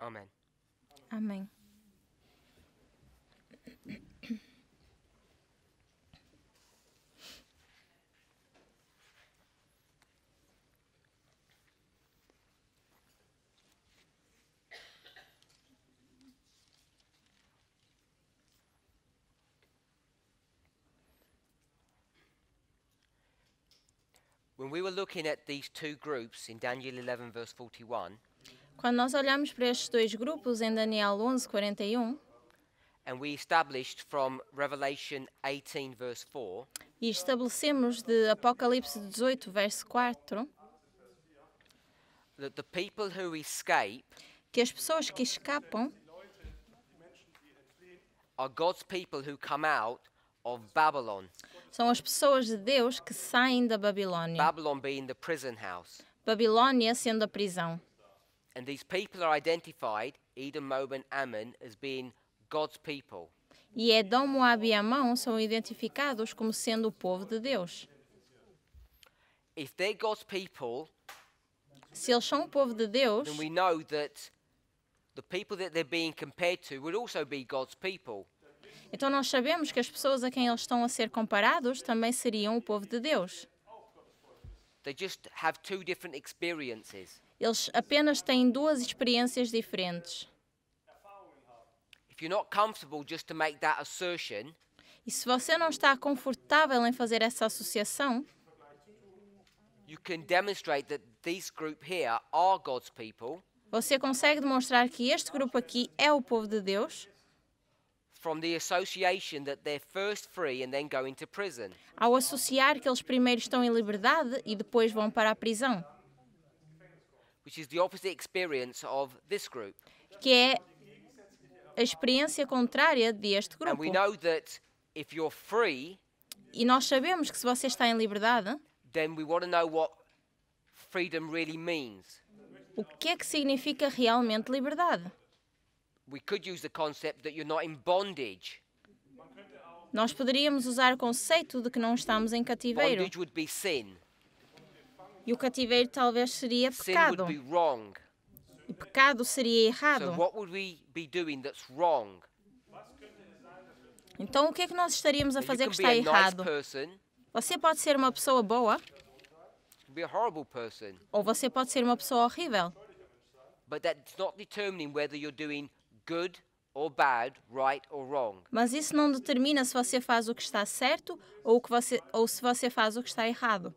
Amen. Amen. When we were looking at these two groups in Daniel 11, verse 41, Quando nós olhamos para estes dois grupos em Daniel 11:41, And we established from Revelation 18 verse 4. E estabelecemos de Apocalipse 18 verso 4 that the people who escape que as pessoas que escapam are God's people who come out of Babylon. São as pessoas de Deus que saem da Babilônia. Babylon being the prison house. Babilônia sendo a prisão. And these people are identified, Edom, Moab and Ammon, as being God's people. E Edom, Moab e Amon são identificados como sendo o povo de Deus. If they're God's people, se eles são o povo de Deus, then we know that the people that they're being compared to would also be God's people. Então nós sabemos que as pessoas a quem eles estão a ser comparados também seriam o povo de Deus. They just have two different experiences. Eles apenas têm duas experiências diferentes. E se você não está confortável em fazer essa associação, Você consegue demonstrar que este grupo aqui é o povo de Deus? Ao associar que eles primeiro estão em liberdade e depois vão para a prisão which is the opposite experience of this group. Que é a experiência contrária deste grupo. And we know that if you're free, e nós sabemos que se você está em liberdade, then we want to know what freedom really means. O que é que significa realmente liberdade? We could use the concept that you're not in bondage. Nós poderíamos usar o conceito de que não estamos em cativeiro. Bondage would be sin. E o cativeiro talvez seria pecado. E pecado seria errado. Então, o que é que nós estaríamos a fazer que está errado? Você pode ser uma pessoa boa, ou você pode ser uma pessoa horrível. Mas isso não determina se você faz o que está certo ou, que você, ou se você faz o que está errado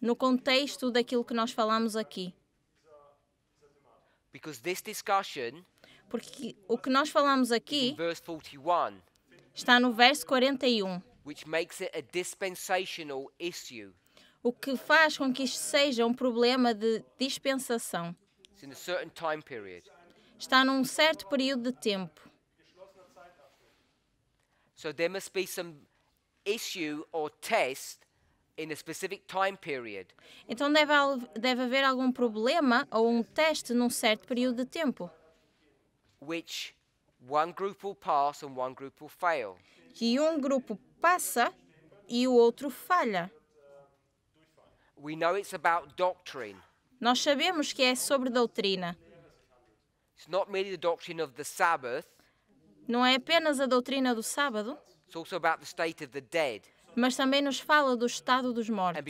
no contexto daquilo que nós falamos aqui. Porque o que nós falamos aqui está no verso 41, o que faz com que isto seja um problema de dispensação. Está num certo período de tempo. So deve haver be issue or test in a specific time period. Então deve, deve haver algum problema ou um teste num certo período de tempo. Which one group will pass and one group will fail. Que um grupo passa e o outro falha. We know it's about doctrine. Nós sabemos que é sobre doutrina. It's not merely the doctrine of the Sabbath. Não é apenas a doutrina do sábado. Mas também nos fala do estado dos mortos.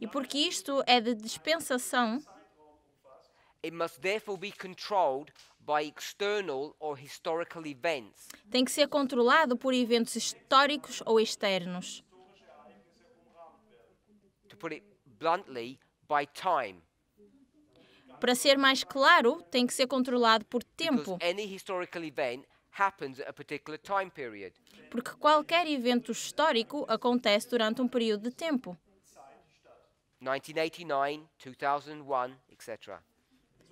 E porque isto é de dispensação, Tem que ser controlado por eventos históricos ou externos. Para ser mais claro, tem que ser controlado por tempo. Because any historical event porque qualquer evento histórico acontece durante um período de tempo. 1989, 2001, etc.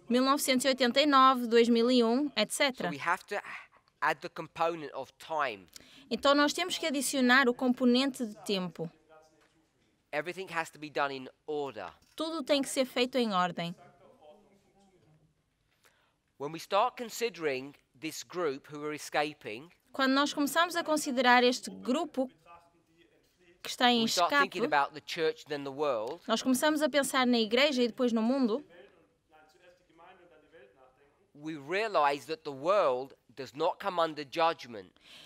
1989, 2001, etc. Então nós temos que adicionar o componente de tempo. Tudo tem que ser feito em ordem. Quando começamos a considerar quando nós começamos a considerar este grupo que está em escape, nós começamos a pensar na igreja e depois no mundo.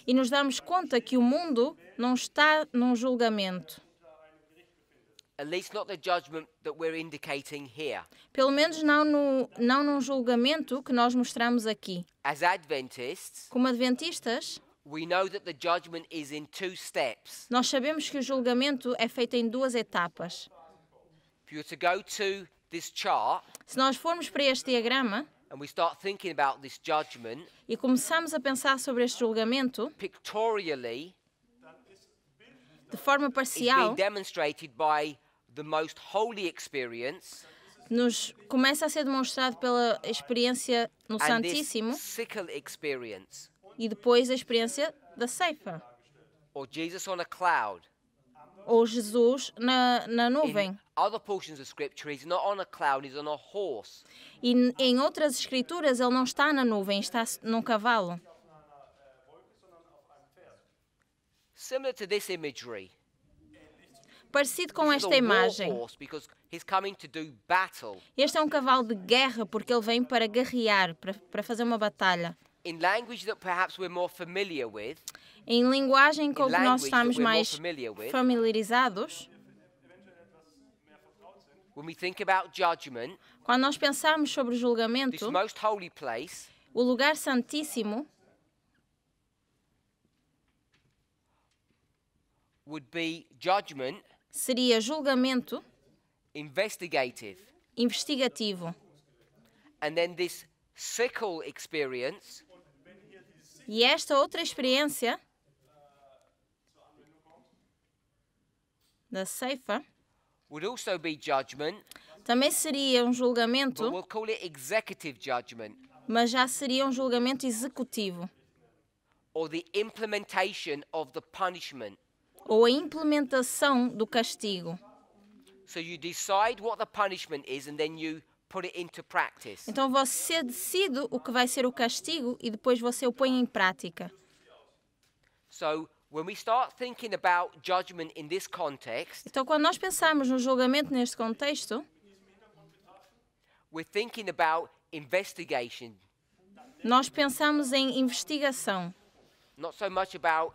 E nos damos conta que o mundo não está num julgamento. Pelo menos não no, não no julgamento que nós mostramos aqui. As Adventists, Como adventistas, nós sabemos que o julgamento é feito em duas etapas. Se nós formos para este diagrama e começamos a pensar sobre este julgamento, pictorially, de forma parcial, nos começa a ser demonstrado pela experiência no Santíssimo e depois a experiência da ceifa. Ou Jesus on a cloud ou Jesus na, na nuvem. E em outras escrituras ele não está na nuvem, está num cavalo. Similar to this imagery parecido com esta imagem. Este é um cavalo de guerra porque ele vem para guerrear, para, para fazer uma batalha. Em linguagem com que nós estamos mais familiarizados, quando nós pensarmos sobre o julgamento, o lugar santíssimo would be judgment seria julgamento investigative. investigativo. And then this experience e esta outra experiência da ceifa would also be judgment, também seria um julgamento, but we'll call it executive judgment. mas já seria um julgamento executivo. Or the implementation of the punishment ou a implementação do castigo. Então você decide o que vai ser o castigo e depois você o põe em prática. então quando nós pensamos no julgamento neste contexto, Nós pensamos em investigação. Not so much about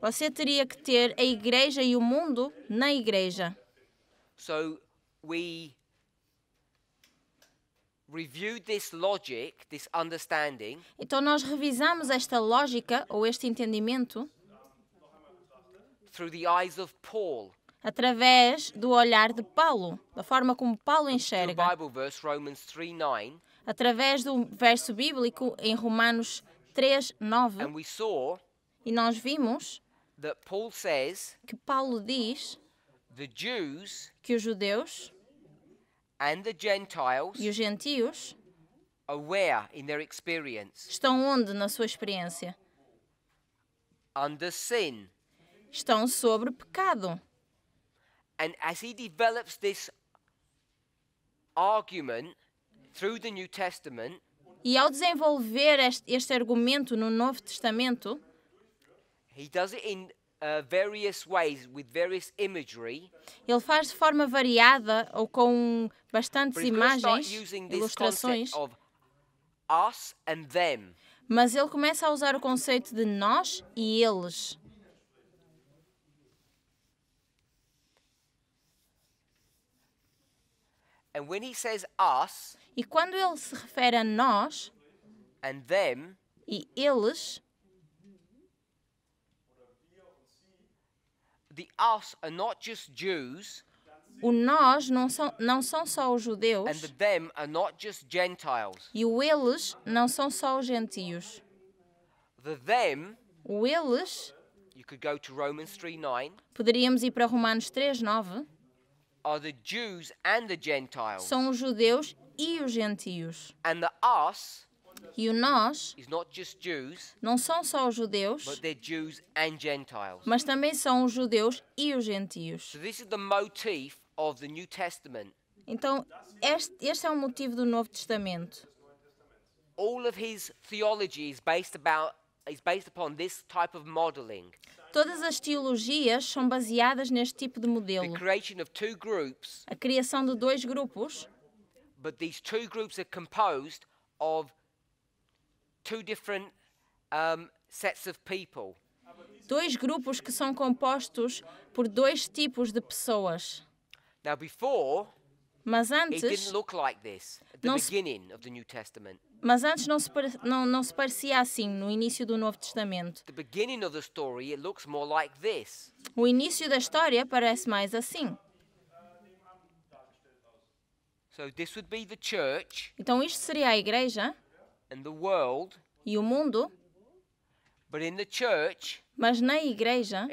Você teria que ter a igreja e o mundo na igreja. So we reviewed this logic, this understanding. Então nós revisamos esta lógica ou este entendimento through the eyes of Paul. Através do olhar de Paulo, da forma como Paulo enxerga. através do verso bíblico em Romanos 3, 9, and we saw e nós vimos that Paul says que Paulo diz the Jews que os judeus and the Gentiles e os gentios are where in their experience? estão onde na sua experiência? Under sin. Estão sobre pecado. And as he develops this argument through the New Testament, e ao desenvolver este, este argumento no Novo Testamento, He does it in uh, various ways with various imagery. Ele faz de forma variada ou com bastantes imagens, ilustrações, of us and them. mas ele começa a usar o conceito de nós e eles. Us, e quando ele se refere a nós them, e eles, Jews, o nós não são, não são só os judeus e o eles não são só os gentios. The them, o eles, 3, poderíamos ir para Romanos 3, 9. São os judeus e os gentios. And the us e o nós não são só os judeus, mas também são os judeus e os gentios. Então, este, este é o motivo do Novo Testamento. All of his theology is based about is based upon this type of modeling. Todas as teologias são baseadas neste tipo de modelo. A criação de dois grupos. But these two groups are composed of two different um, sets of people. Dois grupos que são compostos por dois tipos de pessoas. Now before, mas antes, it didn't look like this não se... Mas antes não se, pare... não, não se parecia assim no início do Novo Testamento. Story, like o início da história parece mais assim. So church, então isto seria a igreja world, e o mundo. Church, mas na igreja,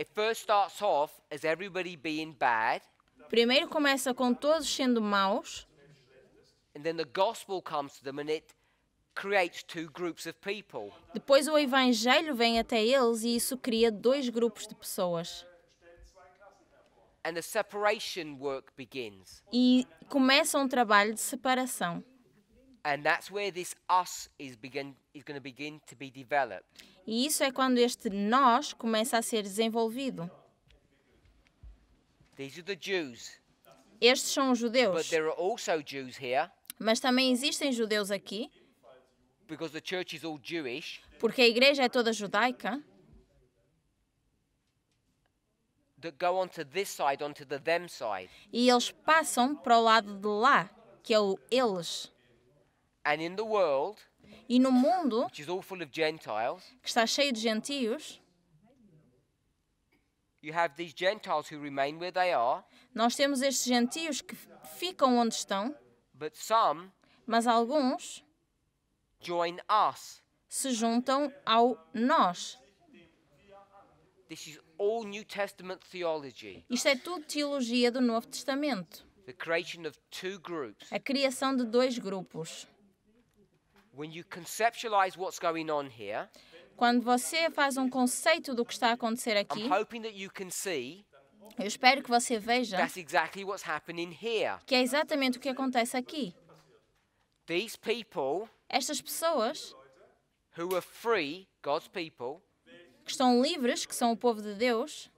primeiro começa com todos sendo maus. Depois o evangelho vem até eles e isso cria dois grupos de pessoas. E começa um trabalho de separação. E isso é quando este nós começa a ser desenvolvido. Estes são os judeus. mas there are judeus aqui. Mas também existem judeus aqui. Porque a igreja é toda judaica. E eles passam para o lado de lá, que é o eles. e no mundo, que está cheio de gentios, nós temos estes gentios que ficam onde estão. But some Mas alguns join us. se juntam ao nós. This is all New Testament theology. Isto é tudo teologia do Novo Testamento. The creation of two groups. A criação de dois grupos. When you conceptualize what's going on here, Quando você faz um conceito do que está a acontecer aqui, I'm hoping that you can see eu espero que você veja That's exactly what's happening here. que é exatamente o que acontece aqui. These people Estas pessoas who are free, God's people, que estão livres, que são o povo de Deus,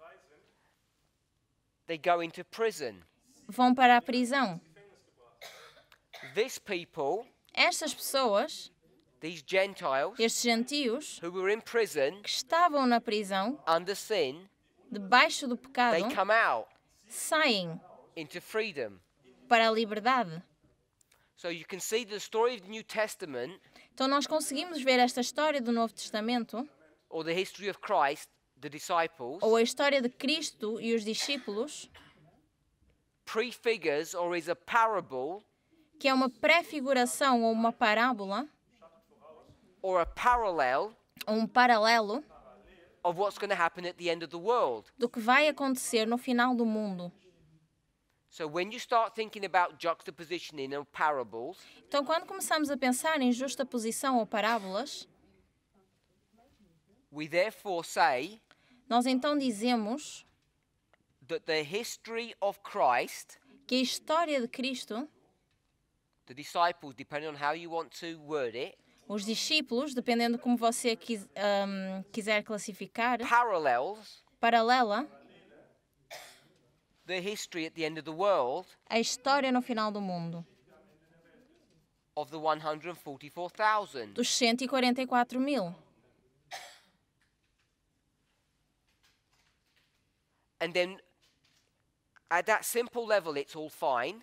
they go into prison. vão para a prisão. people, Estas pessoas, these Gentiles, estes gentios, who were in prison, que estavam na prisão, under sin, debaixo do pecado, they come out saem into freedom. para a liberdade. So you can see the story of the New Testament, então nós conseguimos ver esta história do Novo Testamento the disciples, ou a história de Cristo e os discípulos prefigures or is a parable que é uma prefiguração ou uma parábola or a parallel ou um paralelo of what's going to happen at the end of the world. do que vai acontecer no final do mundo. Então quando começamos a pensar em justaposição ou parábolas, we therefore say nós então dizemos that the history of Christ, que a história de Cristo, the disciples, depending on how you want to word it, os discípulos, dependendo como você quis, um, quiser classificar, Parallels, paralela the history at the end of the world, a história no final do mundo of the dos 144 mil. And then at that simple level it's all fine.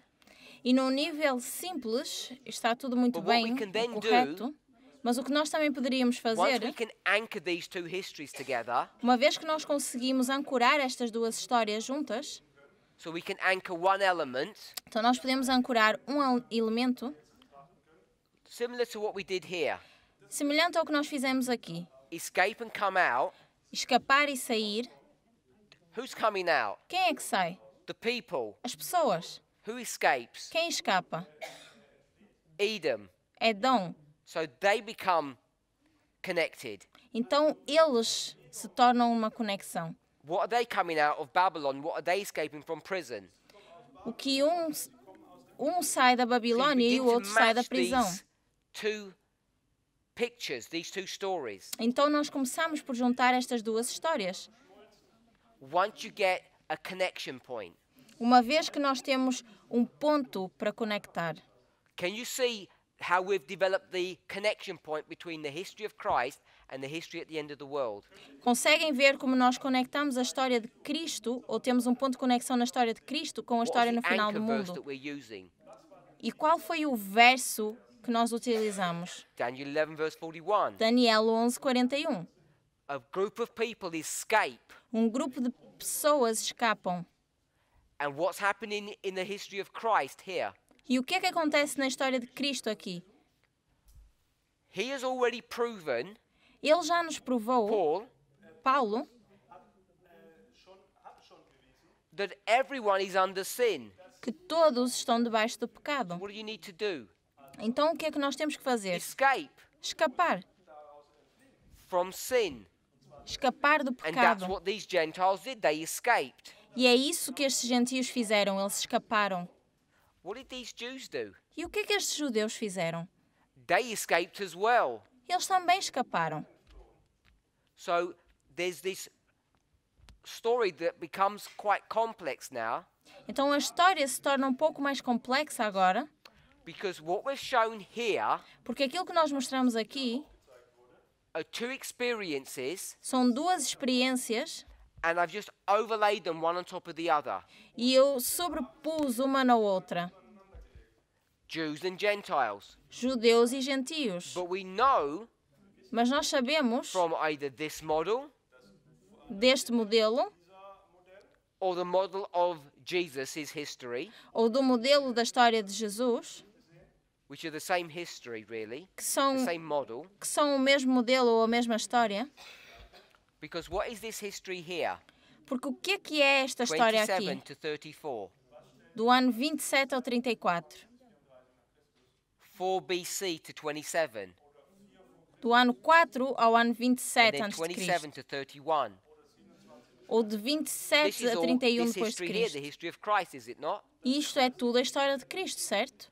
E num nível simples está tudo muito But bem, correto. Mas o que nós também poderíamos fazer, together, uma vez que nós conseguimos ancorar estas duas histórias juntas, so element, então nós podemos ancorar um elemento here, semelhante ao que nós fizemos aqui. Out, escapar e sair. Quem é que sai? As pessoas. Quem escapa? Edom. Edom. So they become connected. Então eles se tornam uma conexão. What are they coming out of Babylon? What are they escaping from prison? O que um um sai da Babilônia so e o outro sai da prisão. Two pictures, these two stories. Então nós começamos por juntar estas duas histórias. Once you get a connection point. Uma vez que nós temos um ponto para conectar. Can you see how we've developed the connection point between the history of Christ and the history at the end of the world. Conseguem ver como nós conectamos a história de Cristo ou temos um ponto de conexão na história de Cristo com a história no final do mundo? E qual foi o verso que nós utilizamos? Daniel 11 verse 41. Daniel 11:41. A group of people escape. Um grupo de pessoas escapam. And what's happening in the history of Christ here? E o que é que acontece na história de Cristo aqui? He has already proven, Ele já nos provou, Paul, Paulo, that everyone is under sin. que todos estão debaixo do pecado. What do you need to do? Então o que é que nós temos que fazer? Escape Escapar. from sin. Escapar do pecado. E é isso que estes gentios fizeram, eles escaparam. What did these Jews do? E o que é que estes judeus fizeram? They escaped as well. Eles também escaparam. So there's this story that becomes quite complex now. Então a história se torna um pouco mais complexa agora. Because what we're shown here Porque aquilo que nós mostramos aqui are two experiences são duas experiências e eu sobrepus uma na outra. Jews and Gentiles. Judeus e gentios. But we know Mas nós sabemos from either this model, deste modelo or the model of history, ou do modelo da história de Jesus which are the same history, really, que, são, the same model, que são o mesmo modelo ou a mesma história Because what is this history here? Porque o que é que é esta história aqui? Do ano 27 ao 34. 4 BC to 27. Do ano 4 ao ano 27 antes de Cristo. Ou de 27 a 31 depois de Cristo. Isto é tudo a história de Cristo, certo?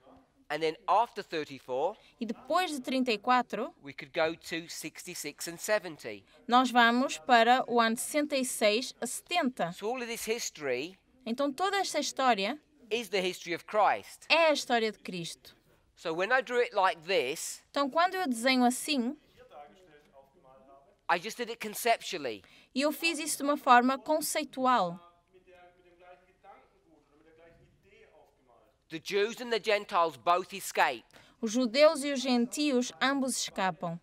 And then after 34, e depois de 34, we could go to 66 and 70. nós vamos para o ano 66 a 70. So all of this history então toda esta história is the history of Christ. é a história de Cristo. So when I drew it like this, então quando eu desenho assim, I just did it conceptually. eu fiz isso de uma forma conceitual. Os judeus e os gentios ambos escapam.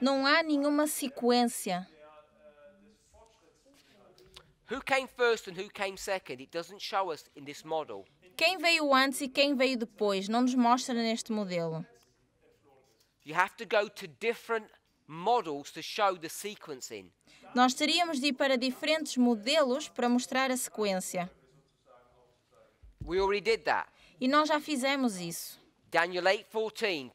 Não há nenhuma sequência. Quem veio antes e quem veio depois não nos mostra neste modelo. You have to go to different models to show the sequencing. Nós teríamos de ir para diferentes modelos para mostrar a sequência. We already did that. E nós já fizemos isso. Daniel 8:14,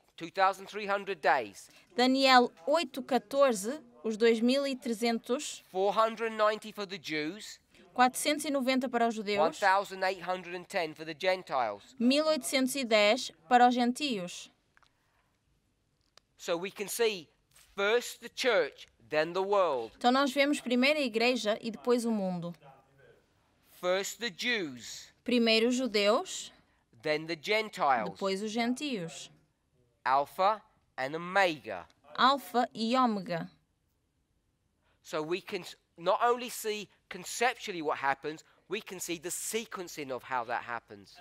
2300 days. Daniel 8:14, os 2300. 490 for the Jews. 490 para os judeus. 1810 para os gentios. Então, podemos ver First the church, then the world. Então nós vemos primeiro a igreja e depois o mundo. First the Jews, primeiro os judeus, then the Gentiles. depois os gentios. Alpha and Omega. Alfa e ômega. So we can not only see conceptually what happens,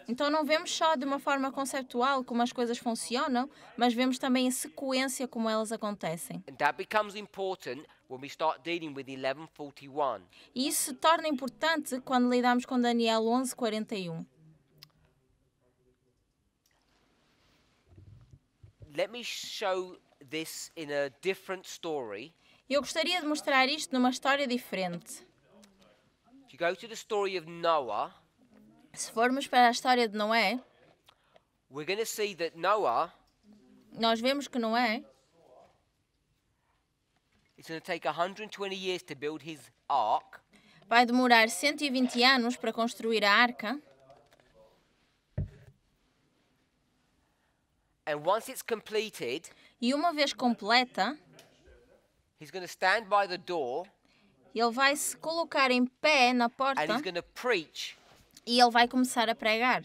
então não vemos só de uma forma conceptual como as coisas funcionam, mas vemos também a sequência como elas acontecem. E isso se torna importante quando lidamos com Daniel 11:41. Let me show this in a different story. Eu gostaria de mostrar isto numa história diferente. Noah, se formos para a história de Noé, Noah, nós vemos que Noé Vai demorar 120 anos para construir a arca. And once it's completed, e uma vez completa, he's stand by the door, ele vai se colocar em pé na porta. And he's going to preach. E ele vai começar a pregar.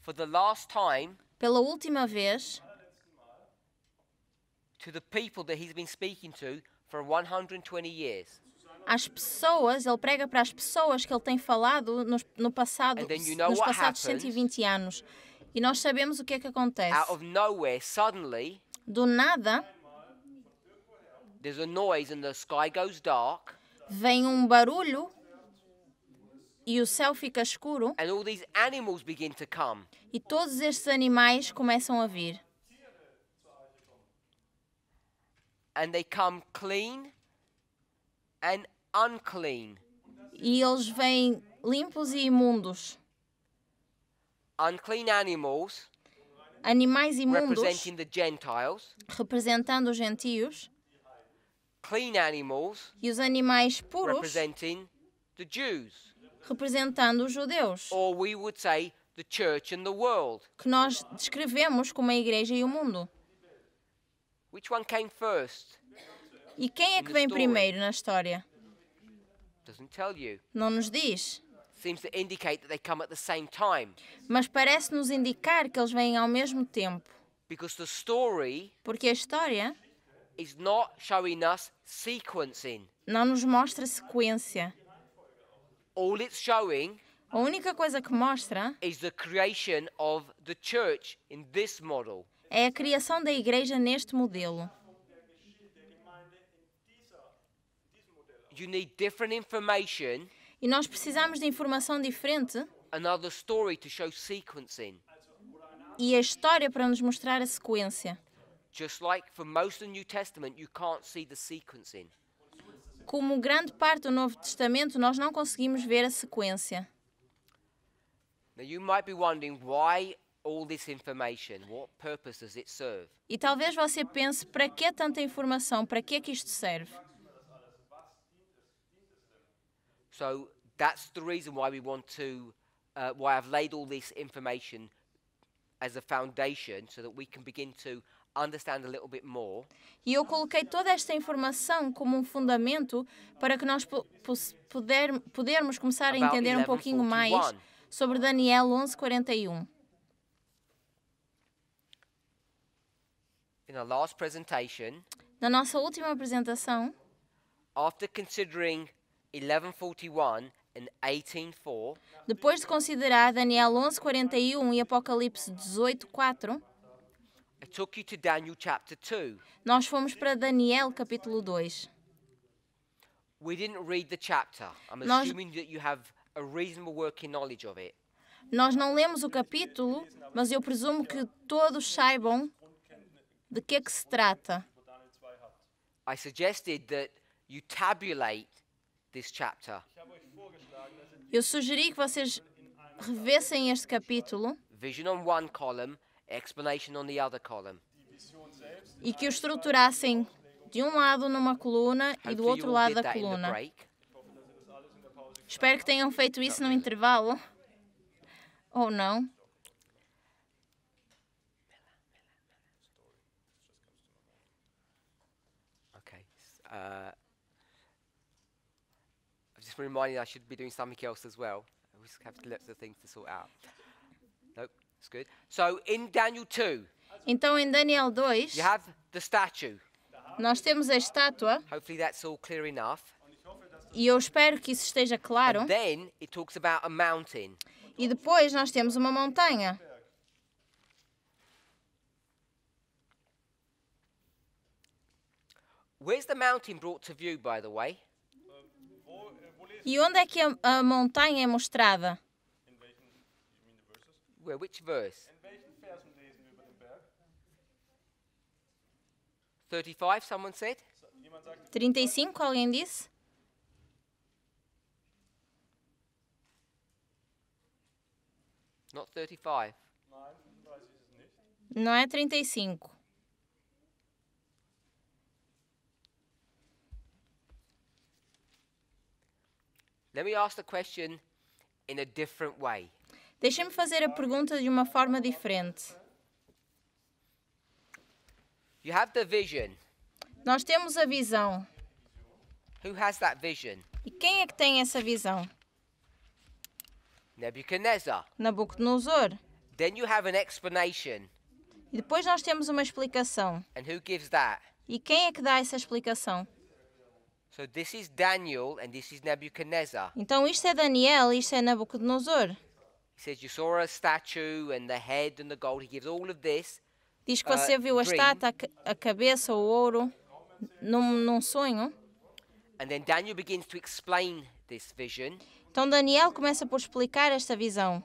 For the last time. Pela última vez. To the people that he's been speaking to for 120 years. As pessoas, ele prega para as pessoas que ele tem falado no, no passado, you know nos passados 120 anos. E nós sabemos o que é que acontece. Out of nowhere, suddenly, do nada, there's a noise and the sky goes dark vem um barulho e o céu fica escuro. E todos estes animais começam a vir. E eles vêm limpos e imundos. Unclean animals, animais imundos representando os gentios clean animals e os animais puros representing the Jews. representando os judeus. Or we would say the church and the world. Que nós descrevemos como a igreja e o mundo. Which one came first? E quem é que vem primeiro na história? Não nos diz. Mas parece nos indicar que eles vêm ao mesmo tempo. Porque a história is not showing us sequencing. Não nos mostra sequência. All it's showing a única coisa que mostra is the creation of the church in this model. é a criação da igreja neste modelo. You need different information e nós precisamos de informação diferente another story to show sequencing. e a história para nos mostrar a sequência. Just like for most of the New Testament, you can't see the sequencing. Como grande parte do Novo Testamento, nós não conseguimos ver a sequência. Now you might be wondering why all this information? What purpose does it serve? E talvez você pense para que tanta informação? Para que é que isto serve? So that's the reason why we want to uh, why I've laid all this information as a foundation so that we can begin to E eu coloquei toda esta informação como um fundamento para que nós puder, pudermos começar a entender um pouquinho mais sobre Daniel 11:41. Na nossa última apresentação, depois de considerar Daniel 11:41 e Apocalipse 18:4, nós fomos para Daniel capítulo 2. We didn't read the chapter. I'm Nós... assuming that you have a reasonable working knowledge of it. Nós não lemos o capítulo, mas eu presumo que todos saibam de que é que se trata. I suggested that you tabulate this chapter. Eu sugeri que vocês revessem este capítulo. Vision on one column e que o estruturassem de um lado numa coluna e do outro lado da coluna. Espero que tenham feito isso no intervalo. Ou não. Ok. Uh, just reminded I should be doing something else as well. We just have to look for things to sort out. That's good. So in Daniel 2, então em Daniel 2, you have the statue. Nós temos a estátua. Hopefully that's all clear enough. E eu espero que isso esteja claro. And then it talks about a mountain. E depois nós temos uma montanha. Where's the mountain brought to view, by the way? E onde é que a, a montanha é mostrada? where? Which verse? 35, someone said? 35, alguém disse? Not 35. Não é 35. Let me ask the question in a different way. Deixem-me fazer a pergunta de uma forma diferente. You have the vision. Nós temos a visão. Who has that vision? E quem é que tem essa visão? Nebuchadnezzar. Nabucodonosor. Then you have an explanation. E depois nós temos uma explicação. And who gives that? E quem é que dá essa explicação? So this is Daniel and this is Nebuchadnezzar. Então isto é Daniel e isto é Nabucodonosor says you saw a statue and the head and the gold. He gives all of this. Diz que uh, você viu a estátua, a cabeça, o ouro num, num sonho. And then Daniel begins to explain this vision. Então Daniel começa por explicar esta visão.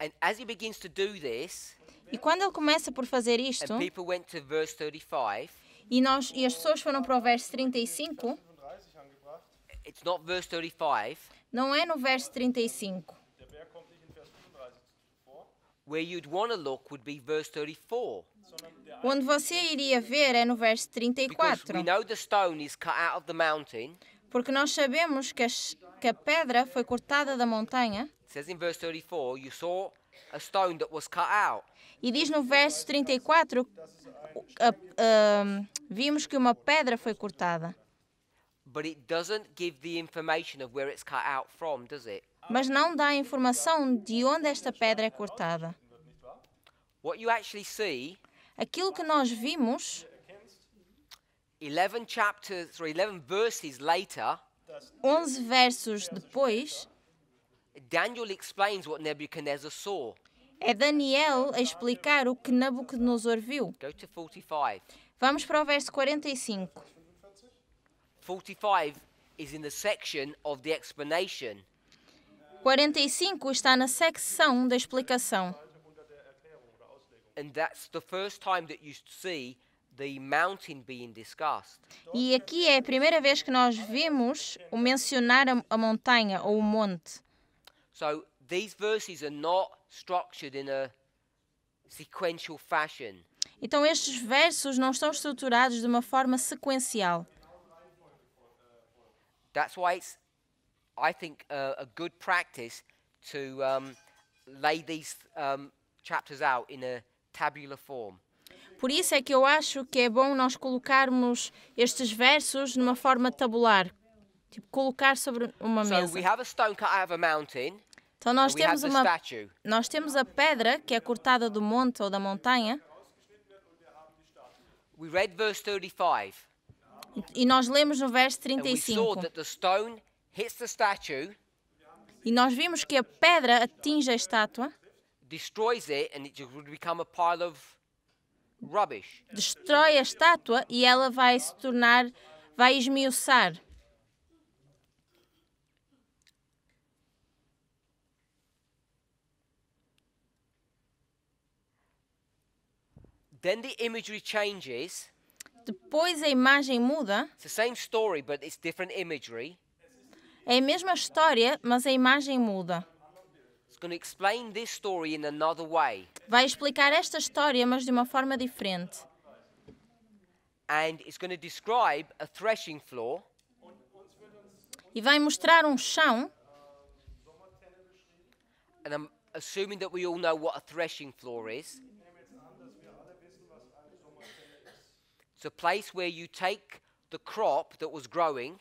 And as he begins to do this, e quando ele começa por fazer isto, and people went to verse 35, e, nós, e as pessoas foram para o verso 35, it's not verse 35 não é no verso 35. Where you'd want to look would be verse 34. Onde você iria ver é no verso 34. Porque nós sabemos que a, que a pedra foi cortada da montanha. E diz no verso 34, uh, uh, vimos que uma pedra foi cortada. Mas não dá a informação de onde esta pedra é cortada. Aquilo que nós vimos 11 chapters or 11 verses later 11 versos depois Daniel explains what Nebuchadnezzar saw. É Daniel a explicar o que Nabucodonosor viu. Vamos para o verso 45. 45 is in the section of the explanation. 45 está na secção da explicação. And that's the first time that you see the mountain being discussed. E aqui é a primeira vez que nós vemos o mencionar a, a montanha ou o monte. So these verses are not structured in a sequential fashion. Então estes versos não estão estruturados de uma forma sequencial. That's why it's, I think, uh, a good practice to um, lay these um, chapters out in a tabular form. Por isso é que eu acho que é bom nós colocarmos estes versos numa forma tabular, tipo colocar sobre uma mesa. Então nós temos uma nós temos a pedra que é cortada do monte ou da montanha. We read verse 35. E nós lemos no verso 35. E nós vimos que a pedra atinge a estátua. Destrói a estátua e ela vai se tornar, vai esmiuçar. Then the imagery changes. Depois a imagem muda. It's the same story, but it's different imagery. É a mesma história, mas a imagem muda. It's going to explain this story in another way. Vai explicar esta história, mas de uma forma diferente. And it's going to describe a threshing floor. E vai mostrar um chão. And I'm assuming that we all know what a threshing floor is. It's a place where you take the crop that was growing.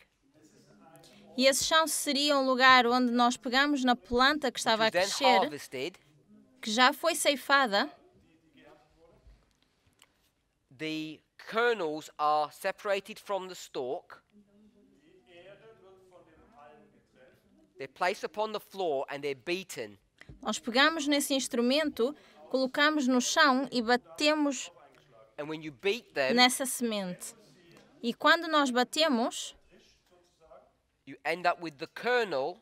E esse chão seria um lugar onde nós pegamos na planta que estava a crescer, que já foi ceifada. The kernels are separated from the stalk. They're placed upon the floor and they're beaten. Nós pegamos nesse instrumento, colocamos no chão e batemos nessa semente. E quando nós batemos, you end up with the kernel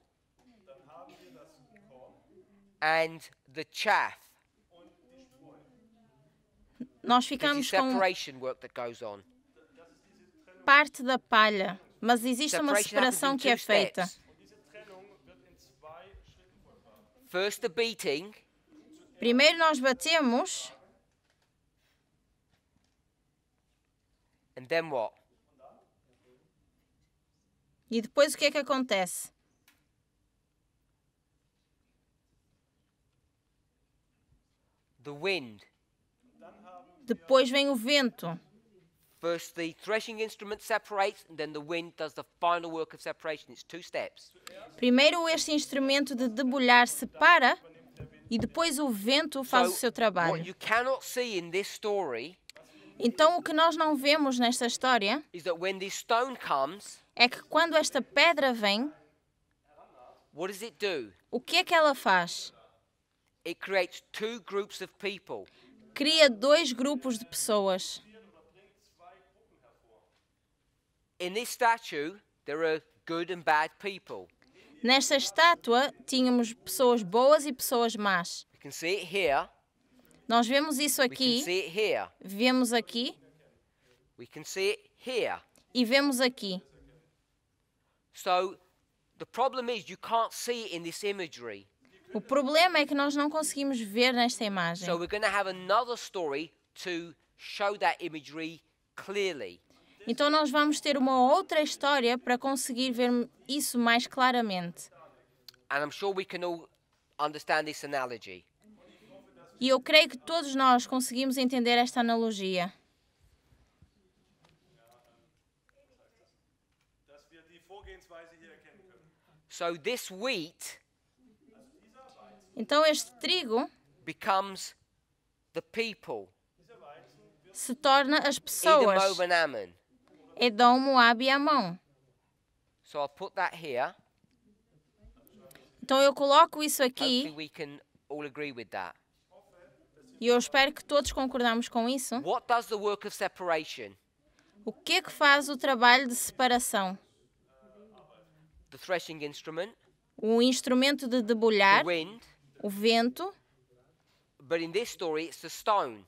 and the chaff. Nós ficamos com parte da palha, mas existe uma separação que é feita. Primeiro nós batemos And then what? E depois o que é que acontece? The wind. Depois vem o vento. First the threshing instrument separates, and then the wind does the final work of separation. It's two steps. Primeiro este instrumento de debulhar separa e depois o vento faz so, o seu trabalho. What you cannot see in this story então, o que nós não vemos nesta história é que quando esta pedra vem, o que é que ela faz? Cria dois grupos de pessoas. Nesta estátua, tínhamos pessoas boas e pessoas más. Nós vemos isso aqui. Vemos aqui. E vemos aqui. O problema é que nós não conseguimos ver nesta imagem. So we're going to have another story to show that imagery clearly. Então nós vamos ter uma outra história para conseguir ver isso mais claramente. And I'm sure we can all understand this analogy. E eu creio que todos nós conseguimos entender esta analogia. So this wheat então este trigo becomes the people. se torna as pessoas. Edom, Moab e Amon. So I'll put that here. Então eu coloco isso aqui. Hopefully we can all agree with that. E eu espero que todos concordamos com isso. What does the work of separation? O que é que faz o trabalho de separação? The threshing instrument, o instrumento de debulhar, the wind, o vento, but in this story it's the stone.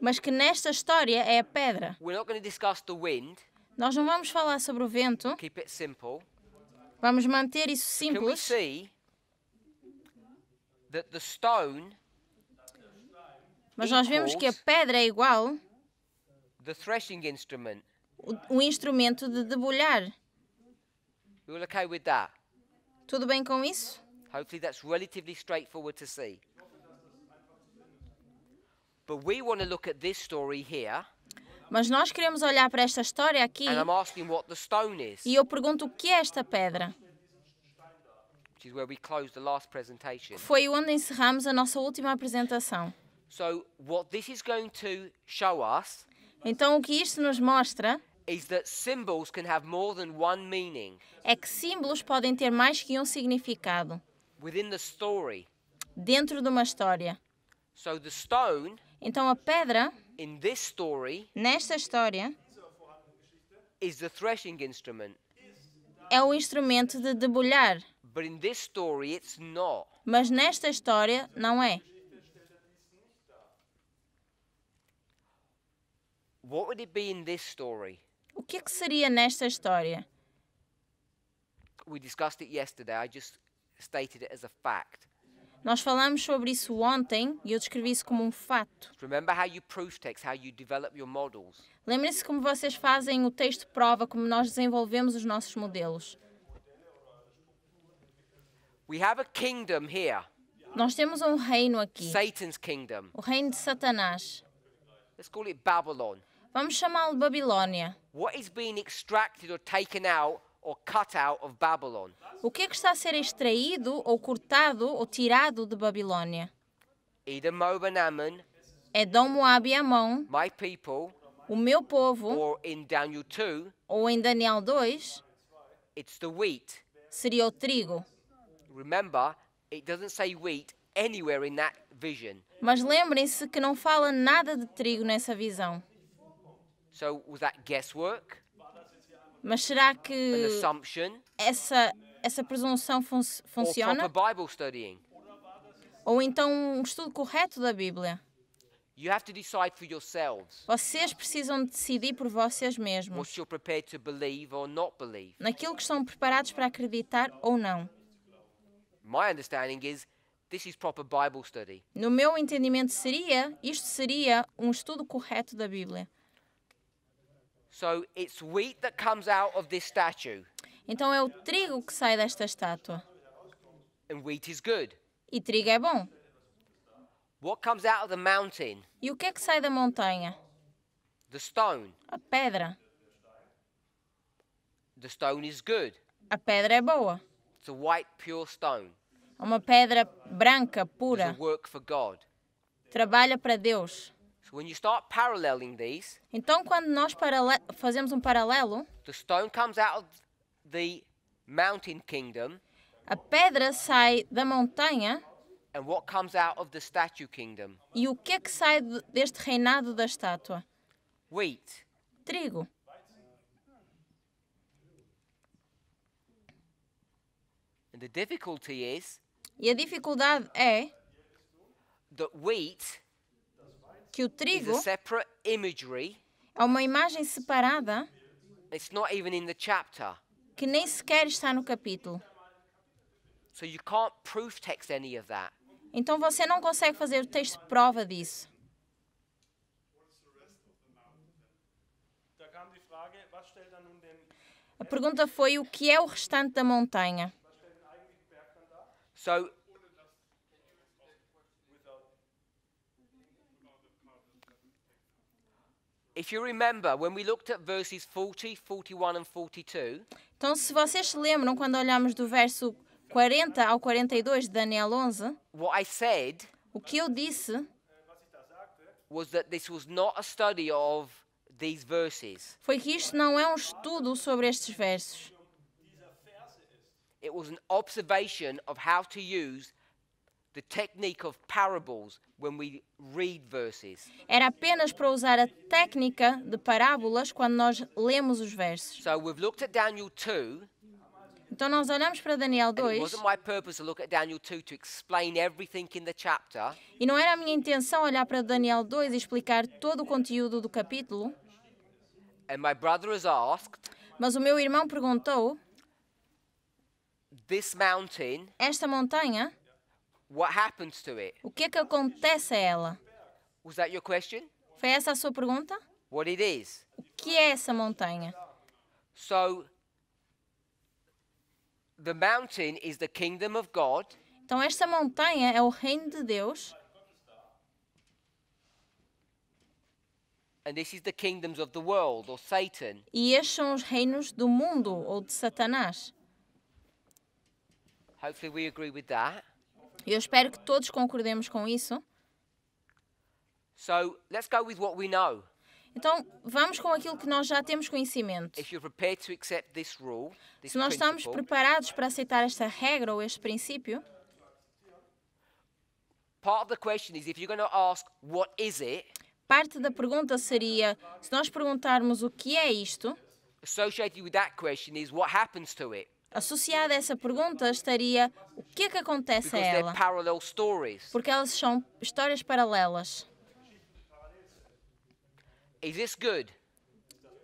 mas que nesta história é a pedra. We're not going to discuss the wind. Nós não vamos falar sobre o vento. Keep it simple. Vamos manter isso simples. Can we see that the stone mas nós vemos que a pedra é igual o, o instrumento de debulhar. Tudo bem com isso? Hopefully that's relatively straightforward to see. But we want to look at this story here. Mas nós queremos olhar para esta história aqui. And I'm asking what the stone is. E eu pergunto o que é esta pedra. Which is where we closed the last presentation. Foi onde encerramos a nossa última apresentação. Então, o que isto nos mostra é que símbolos podem ter mais que um significado dentro de uma história. então, a pedra nesta história é o instrumento de debulhar. Mas nesta história não é. What would it be in this story? O que é que seria nesta história? We discussed it yesterday. I just stated it as a fact. Nós falamos sobre isso ontem e eu descrevi isso como um fato. Lembrem-se como vocês fazem o texto prova, como nós desenvolvemos os nossos modelos. Nós temos um reino aqui. O reino de Satanás. Let's call it Babylon. Vamos chamá-lo Babilônia. O que é que está a ser extraído ou cortado ou tirado de Babilônia? É Dom Ammon. Edom, Moab e Amon. My people. O meu povo. Or in Daniel 2. Ou em Daniel 2. It's the wheat. Seria o trigo. Remember, it doesn't say wheat anywhere in that vision. Mas lembrem-se que não fala nada de trigo nessa visão. Mas será que essa, essa presunção fun funciona? Ou então um estudo correto da Bíblia? Vocês precisam decidir por vocês mesmos naquilo que estão preparados para acreditar ou não. No meu entendimento seria, isto seria um estudo correto da Bíblia. So it's wheat that comes out of this statue. Então é o trigo que sai desta estátua. And wheat is good. E trigo é bom. What comes out of the mountain? E o que é que sai da montanha? The stone. A pedra. The stone is good. A pedra é boa. It's a white pure stone. É uma pedra branca pura. work for God. Trabalha para Deus. When you start paralleling these, então, quando nós fazemos um paralelo, the stone comes out of the mountain kingdom, a pedra sai da montanha. And what comes out of the statue kingdom? E o que é que sai deste reinado da estátua? Wheat. Trigo. And the difficulty is, e a dificuldade é that wheat que o trigo is a separate imagery. é uma imagem separada It's not even in the chapter. que nem sequer está no capítulo. So you can't proof text any of that. Então você não consegue fazer o texto prova disso. A pergunta foi o que é o restante da montanha? So If you remember, when we looked at verses 40, 41 and 42, então, se vocês se lembram, quando olhamos do verso 40 ao 42 de Daniel 11, what I said o que eu disse was that this was not a study of these verses. foi que isto não é um estudo sobre estes versos. It was an observation of how to use era apenas para usar a técnica de parábolas quando nós lemos os versos. So we've looked at Daniel 2, então nós olhamos para Daniel 2. E não era a minha intenção olhar para Daniel 2 e explicar todo o conteúdo do capítulo. Mas o meu irmão perguntou: Esta montanha What happens to it? O que é que acontece a ela? Was that your question? Foi essa a sua pergunta? What it is? O que é essa montanha? So the mountain is the kingdom of God. Então esta montanha é o reino de Deus. And this is the kingdoms of the world or Satan. E estes são os reinos do mundo ou de Satanás. Hopefully we agree with that. Eu espero que todos concordemos com isso. So, let's go with what we know. Então, vamos com aquilo que nós já temos conhecimento. This rule, this Se nós estamos preparados para aceitar esta regra ou este princípio, parte da pergunta seria: se nós perguntarmos o que é isto, associated with that question is what acontece to it. Associada a essa pergunta estaria o que é que acontece a ela? Porque elas são histórias paralelas. Is this good?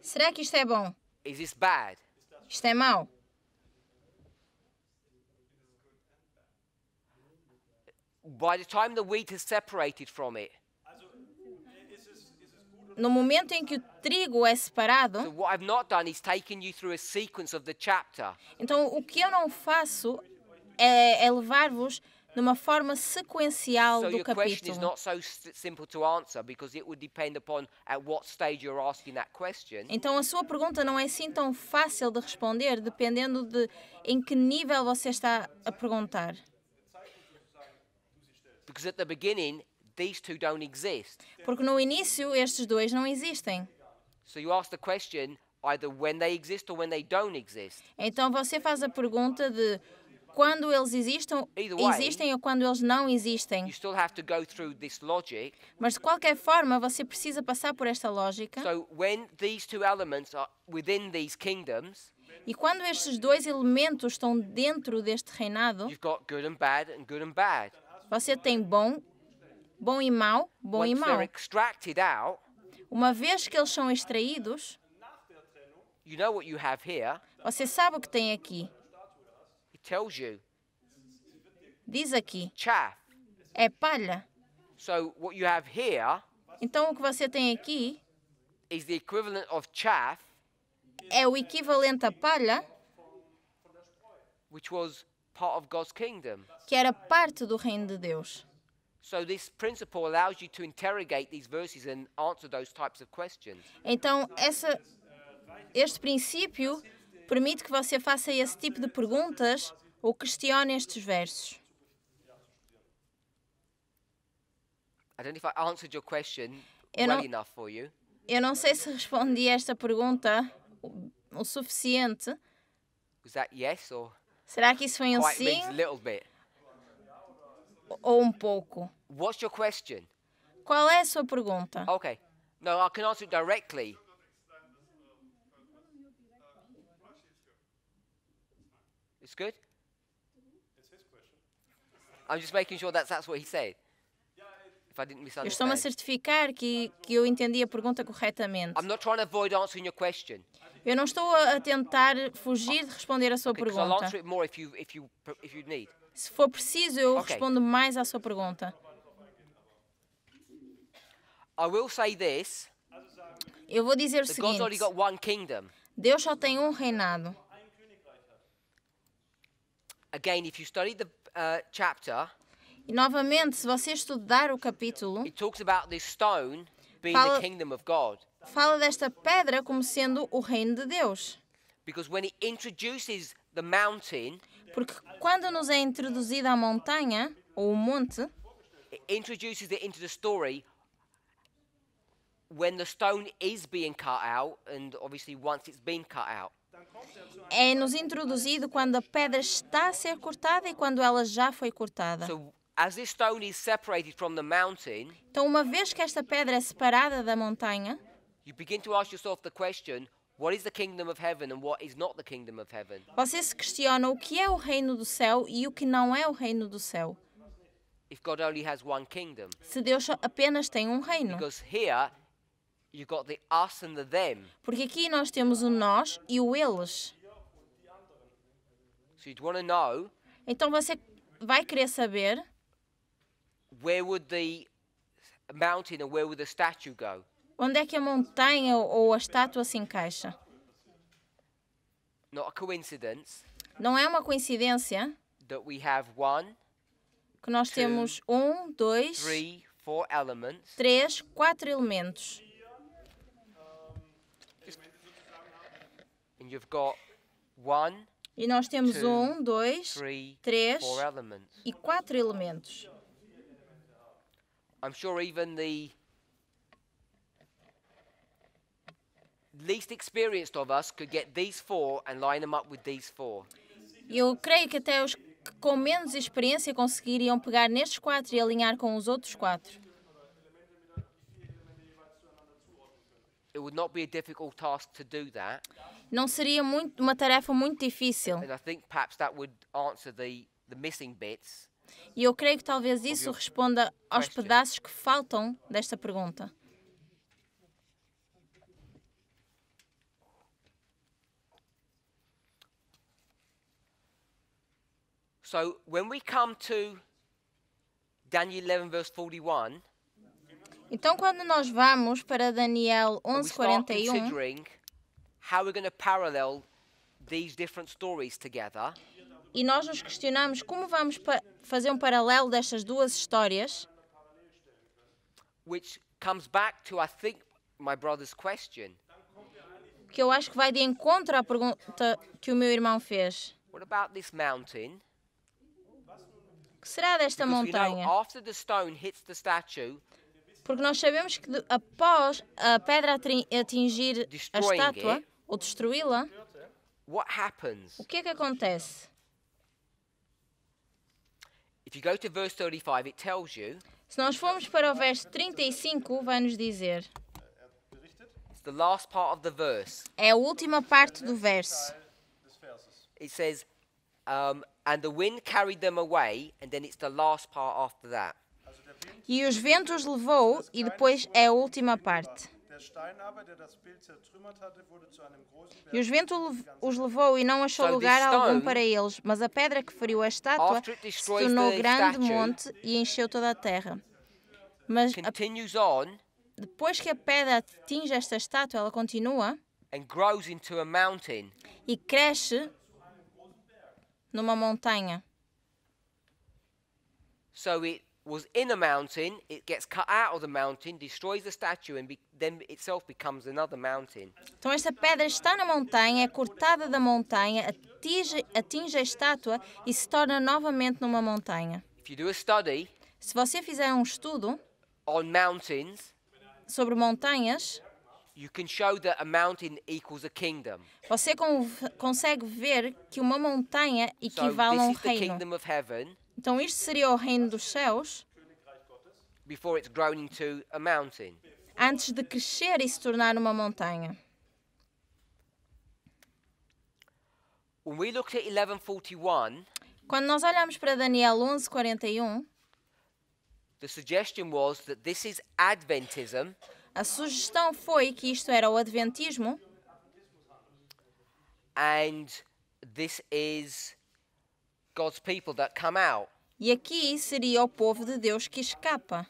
Será que isto é bom? Is this bad? Isto é mau? By the time the wheat is separated from it no momento em que o trigo é separado, então o que eu não faço é, é levar-vos numa forma sequencial do capítulo. Então a sua pergunta não é assim tão fácil de responder, dependendo de em que nível você está a perguntar. Because at the beginning these two don't exist. Porque no início estes dois não existem. So you ask the question either when they exist or when they don't exist. Então você faz a pergunta de quando eles existam, existem ou quando eles não existem. Mas de qualquer forma, você precisa passar por esta lógica. e quando estes dois elementos estão dentro deste reinado, você tem bom bom e mau, bom e mau. Uma vez que eles são extraídos, você sabe o que tem aqui. Diz aqui. É palha. então o que você tem aqui é o equivalente à palha que era parte do reino de Deus. Então, este princípio permite que você faça esse tipo de perguntas ou questione estes versos. Eu não, sei se respondi esta pergunta o suficiente. Será que isso foi um sim? ou um pouco? What's your question? Qual é a sua pergunta? Okay. No, I can answer directly. It's good? It's his question. I'm just making sure that that's what he said. If I didn't estou-me a certificar que, que eu entendi a pergunta corretamente. I'm not trying to avoid answering your question. Eu não estou a tentar fugir de responder a sua okay, pergunta. I'll answer it more if you, if you, if you need. Se for preciso, eu okay. respondo mais à sua pergunta. I will say this. Eu vou dizer o seguinte: Deus só tem um reinado. Again, if you study the uh, chapter, e novamente, se você estudar o capítulo, it talks about this stone being fala, the kingdom of God. Fala desta pedra como sendo o reino de Deus. Porque quando ele introduz o mountain, porque quando nos é introduzida a montanha, ou o monte, introduces it into the story when the stone is being cut out and obviously once it's been cut out. É nos introduzido quando a pedra está a ser cortada e quando ela já foi cortada. So, as this stone is separated from the mountain, então, uma vez que esta pedra é separada da montanha, you begin to ask yourself the question, vocês se questionam o que é o reino do céu e o que não é o reino do céu. Se Deus apenas tem um reino. Porque aqui nós temos o nós e o eles. Então você vai querer saber Onde é que a montanha ou a estátua se encaixa? Não é uma coincidência que nós temos um, dois, três, quatro elementos. e nós temos um, dois, três e quatro elementos. I'm sure even the least experienced of us could get these four and line them up with these four. Eu creio que até os que com menos experiência conseguiriam pegar nestes quatro e alinhar com os outros quatro. It would not be a difficult task to do that. Não seria muito, uma tarefa muito difícil. And I think perhaps that would answer the, the missing bits. E eu creio que talvez isso responda aos pedaços que faltam desta pergunta. So when we come to Daniel 11 verse 41, então quando nós vamos para Daniel 11:41, how we're going to parallel these different stories together. E nós nos questionamos como vamos fazer um paralelo destas duas histórias. Which comes back to I think my brother's question. Que eu acho que vai de encontro à pergunta que o meu irmão fez. What about this mountain? que será desta montanha? Porque nós sabemos que após a pedra atingir a estátua ou destruí-la, o que é que acontece? Se nós formos para o verso 35, vai nos dizer. É a última parte do verso. It says, um, and the wind carried them away, and then it's the last part after that. E os ventos levou e depois é a última parte. E os ventos os levou e não achou lugar algum para eles, mas a pedra que feriu a estátua se tornou grande monte e encheu toda a terra. Mas a, depois que a pedra atinge esta estátua, ela continua e cresce numa montanha. So it was in a mountain, it gets cut out of the mountain, destroys the statue and be, then itself becomes another mountain. Então esta pedra está na montanha, é cortada da montanha, atinge, atinge a estátua e se torna novamente numa montanha. If you do a study, se você fizer um estudo on mountains, sobre montanhas, você con consegue ver que uma montanha equivale so, a um reino. então, isto seria o reino dos céus antes de crescer e se tornar uma montanha. Quando nós olhamos para Daniel 11:41, the suggestion was that this is Adventism a sugestão foi que isto era o Adventismo. And this is God's people that come out. E aqui seria o povo de Deus que escapa.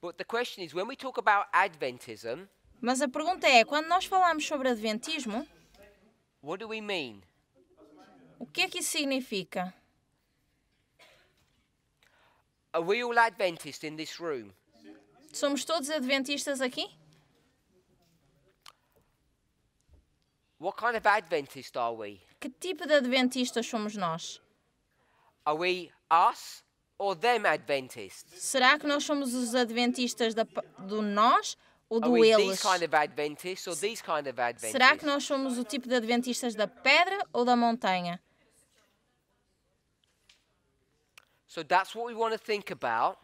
But the question is, when we talk about Adventism, Mas a pergunta é, quando nós falamos sobre Adventismo, what do we mean? o que é que isso significa? Are we all Adventist in this room? Somos todos adventistas aqui? What kind of Adventist are we? Que tipo de adventistas somos nós? Are we us or them Adventists? Será que nós somos os adventistas da, do nós ou do are eles? These kind of Adventists or these kind of Adventists? Será que nós somos o tipo de adventistas da pedra ou da montanha? So that's what we want to think about.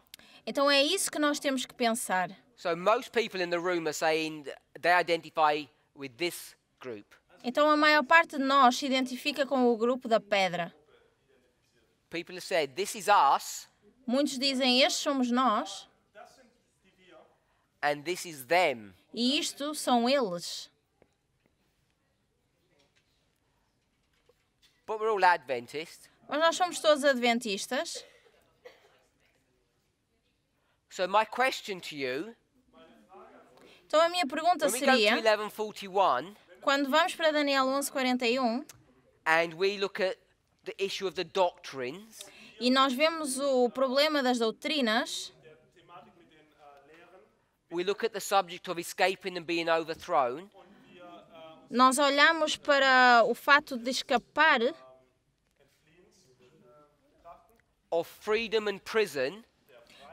Então é isso que nós temos que pensar. So most people in the room are saying they identify with this group. Então a maior parte de nós se identifica com o grupo da pedra. People this is us. Muitos dizem estes somos nós. And this is them. E isto são eles. But we're all Mas nós somos todos adventistas. So my question to you, então a minha pergunta seria, quando vamos para Daniel 11:41, and we look at the issue of the doctrines, e nós vemos o problema das doutrinas, we look at the subject of escaping and being overthrown. Nós olhamos para o fato de escapar of freedom and prison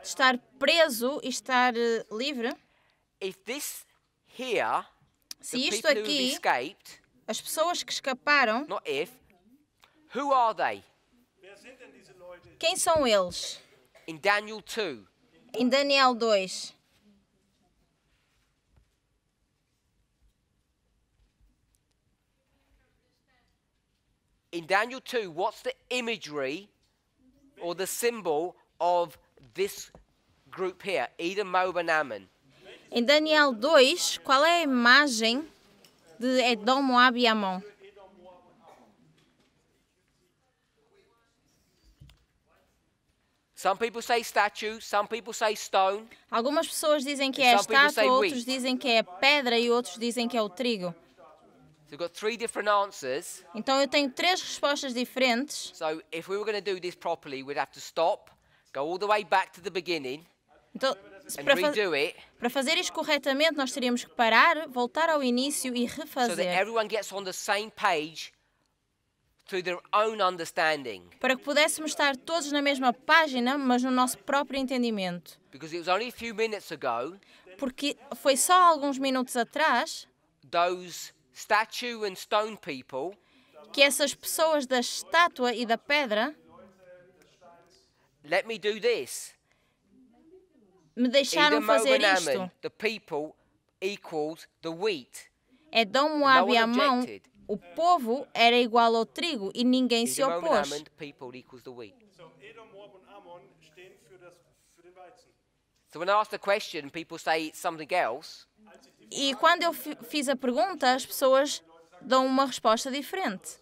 estar preso e estar eh, livre, if this here, se the isto aqui, escaped, as pessoas que escaparam, not if, who are they? quem são eles? In Daniel 2. Em Daniel 2. In Daniel 2, what's the imagery or the symbol of this group here, Edom, Moab and Ammon. Em Daniel 2, qual é a imagem de Edom, Moab e Amon? Some people say statue, some people say stone. Algumas pessoas dizem que é a estátua, outros dizem que é a pedra e outros dizem que é o trigo. So got three different answers. Então eu tenho três respostas diferentes. So if we were going to do this properly, we'd have to stop. Go all the way back to the beginning. Então, para, faz... para, fazer isto corretamente, nós teríamos que parar, voltar ao início e refazer. Para que pudéssemos estar todos na mesma página, mas no nosso próprio entendimento. Porque foi só alguns minutos atrás que essas pessoas da estátua e da pedra Let me do this. Me deixaram fazer isto. The people equals the wheat. Edom, Moab e Amon, o povo era igual ao trigo e ninguém se opôs. E quando eu fiz a pergunta, as pessoas dão uma resposta diferente.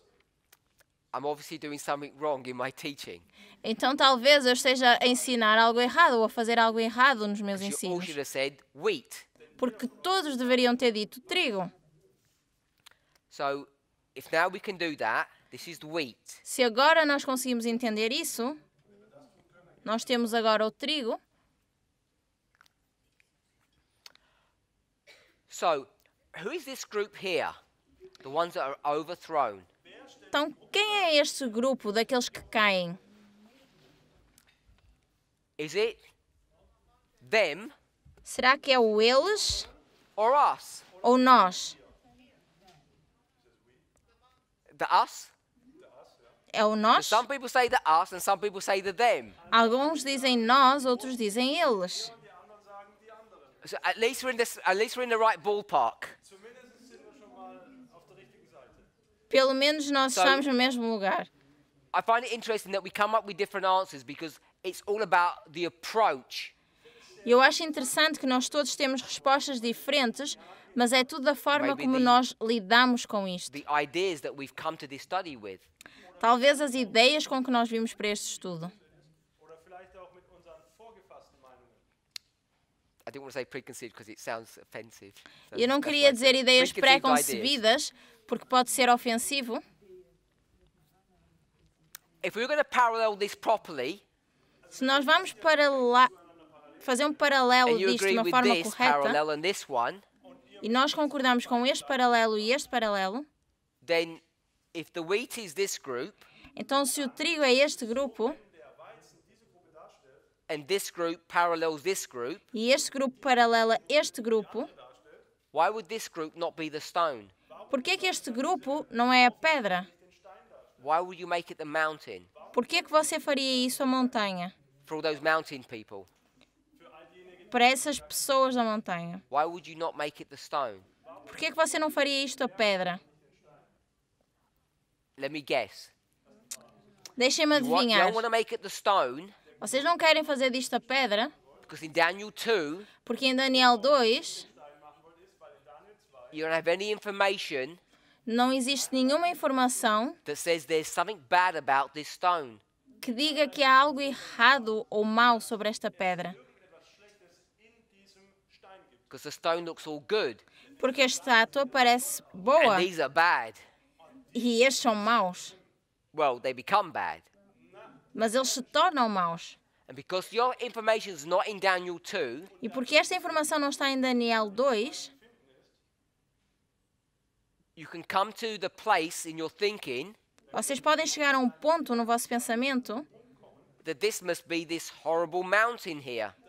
I'm obviously doing something wrong in my teaching. Então talvez eu esteja a ensinar algo errado ou a fazer algo errado nos meus ensinos. You said wheat. Porque todos deveriam ter dito trigo. So, if now we can do that, this is the wheat. Se agora nós conseguimos entender isso, nós temos agora o trigo. So, who is this group here? The ones that are overthrown. Então, quem é este grupo daqueles que caem? Is it them? Será que é o eles? Or us? Ou nós? The us? É o nós? Some people say the us and some people say the them. Alguns dizem nós, outros dizem eles. So at least we're in this, at least we're in the right ballpark. Pelo menos nós estamos no mesmo lugar. I find it interesting that we come up with different answers because it's all about the approach. Eu acho interessante que nós todos temos respostas diferentes, mas é tudo da forma como nós lidamos com isto. Talvez as ideias com que nós vimos para este estudo. Eu não queria dizer ideias preconcebidas, porque pode ser ofensivo. se nós vamos fazer um paralelo disto de uma forma correta, one, e nós concordamos com este paralelo e este paralelo, then, group, então se o trigo é este grupo, and this group parallels this group, e este grupo paralela este grupo, why would this group not be the stone? Por que este grupo não é a pedra? Why would Por que você faria isso a montanha? Para essas pessoas da montanha. Why would Por que você não faria isto a pedra? me Deixem-me adivinhar. Vocês não querem fazer disto a pedra? Daniel 2, porque em Daniel 2, You don't have any information não existe nenhuma informação that says there's something bad about this stone. que diga que há algo errado ou mau sobre esta pedra. the stone looks all good. Porque a estátua parece boa. And these are bad. E estes são maus. Well, they become bad. Mas eles se tornam maus. And because your information is not in Daniel 2, e porque esta informação não está em Daniel 2, vocês podem chegar a um ponto no vosso pensamento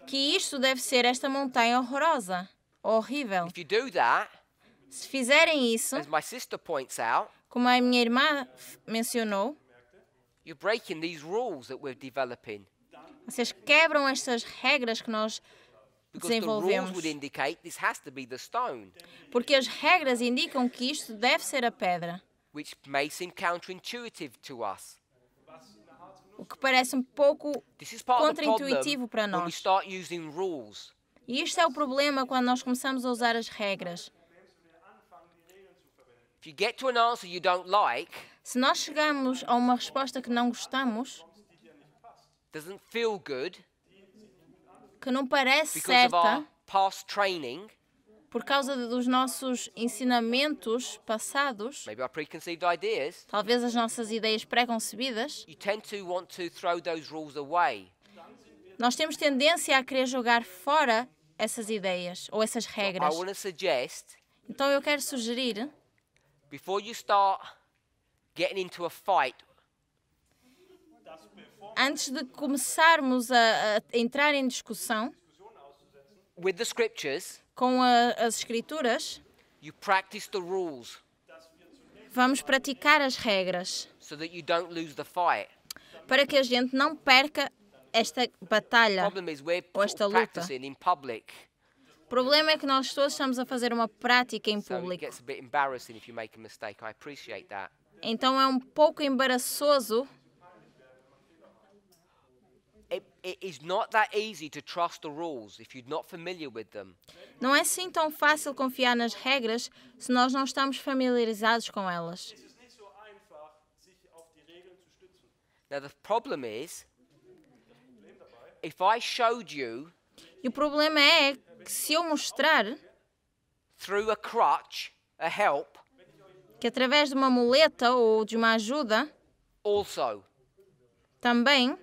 que isto deve ser esta montanha horrorosa, horrível. Se fizerem isso, como a minha irmã mencionou, vocês quebram estas regras que nós desenvolvemos desenvolvemos. Porque as regras indicam que isto deve ser a pedra. O que parece um pouco contraintuitivo para nós. E isto é o problema quando nós começamos a usar as regras. Se nós chegamos a uma resposta que não gostamos, doesn't feel good, que não parece certa por causa dos nossos ensinamentos passados, talvez as nossas ideias preconcebidas, nós temos tendência a querer jogar fora essas ideias ou essas regras. Então eu quero sugerir, before you start getting into a fight antes de começarmos a, a entrar em discussão com a, as Escrituras, vamos praticar as regras para que a gente não perca esta batalha ou esta luta. O problema é que nós todos estamos a fazer uma prática em público. Então é um pouco embaraçoso não é assim tão fácil confiar nas regras se nós não estamos familiarizados com elas. e o problema é que se eu mostrar through a crutch, a help, que através de uma muleta ou de uma ajuda, also, também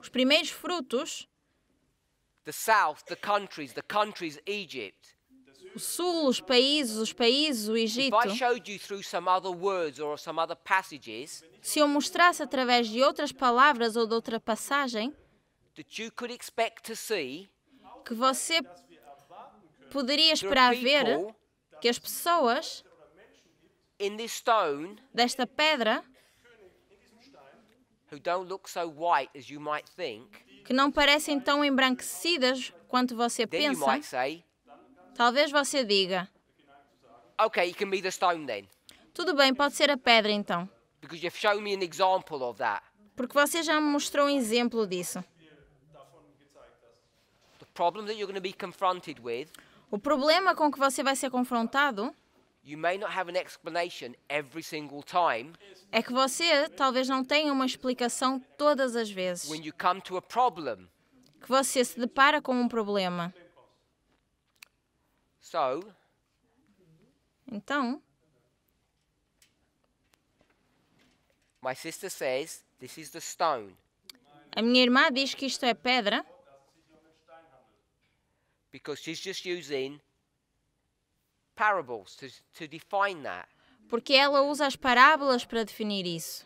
os primeiros frutos. The south, the countries, the countries Egypt. O sul, os países, os países, o Egito. Passages, se eu mostrasse através de outras palavras ou de outra passagem, see, que você poderia esperar ver que as pessoas desta pedra que não parecem tão embranquecidas quanto você pensa, talvez você diga: Ok, it can be the stone then. Tudo bem, pode ser a pedra então. Porque você já me mostrou um exemplo disso. O problema com que você vai ser confrontado é que você talvez não tenha uma explicação todas as vezes. que você se depara com um problema. então, A minha irmã diz que isto é pedra. Because she's just using porque ela usa as parábolas para definir isso.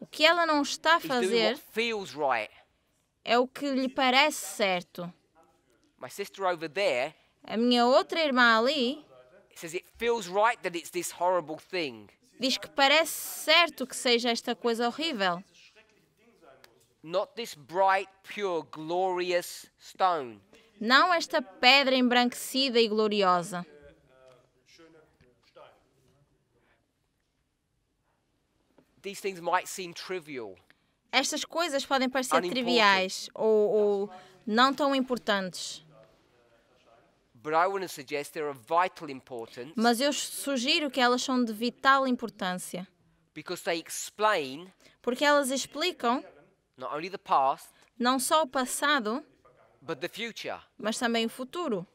o que ela não está a fazer é o que lhe parece certo. a minha outra irmã ali diz que parece certo que seja esta coisa horrível não esta pedra embranquecida e gloriosa. Estas coisas podem parecer triviais ou, ou não tão importantes. Mas eu sugiro que elas são de vital importância. Porque elas explicam não só o passado, mas também o futuro.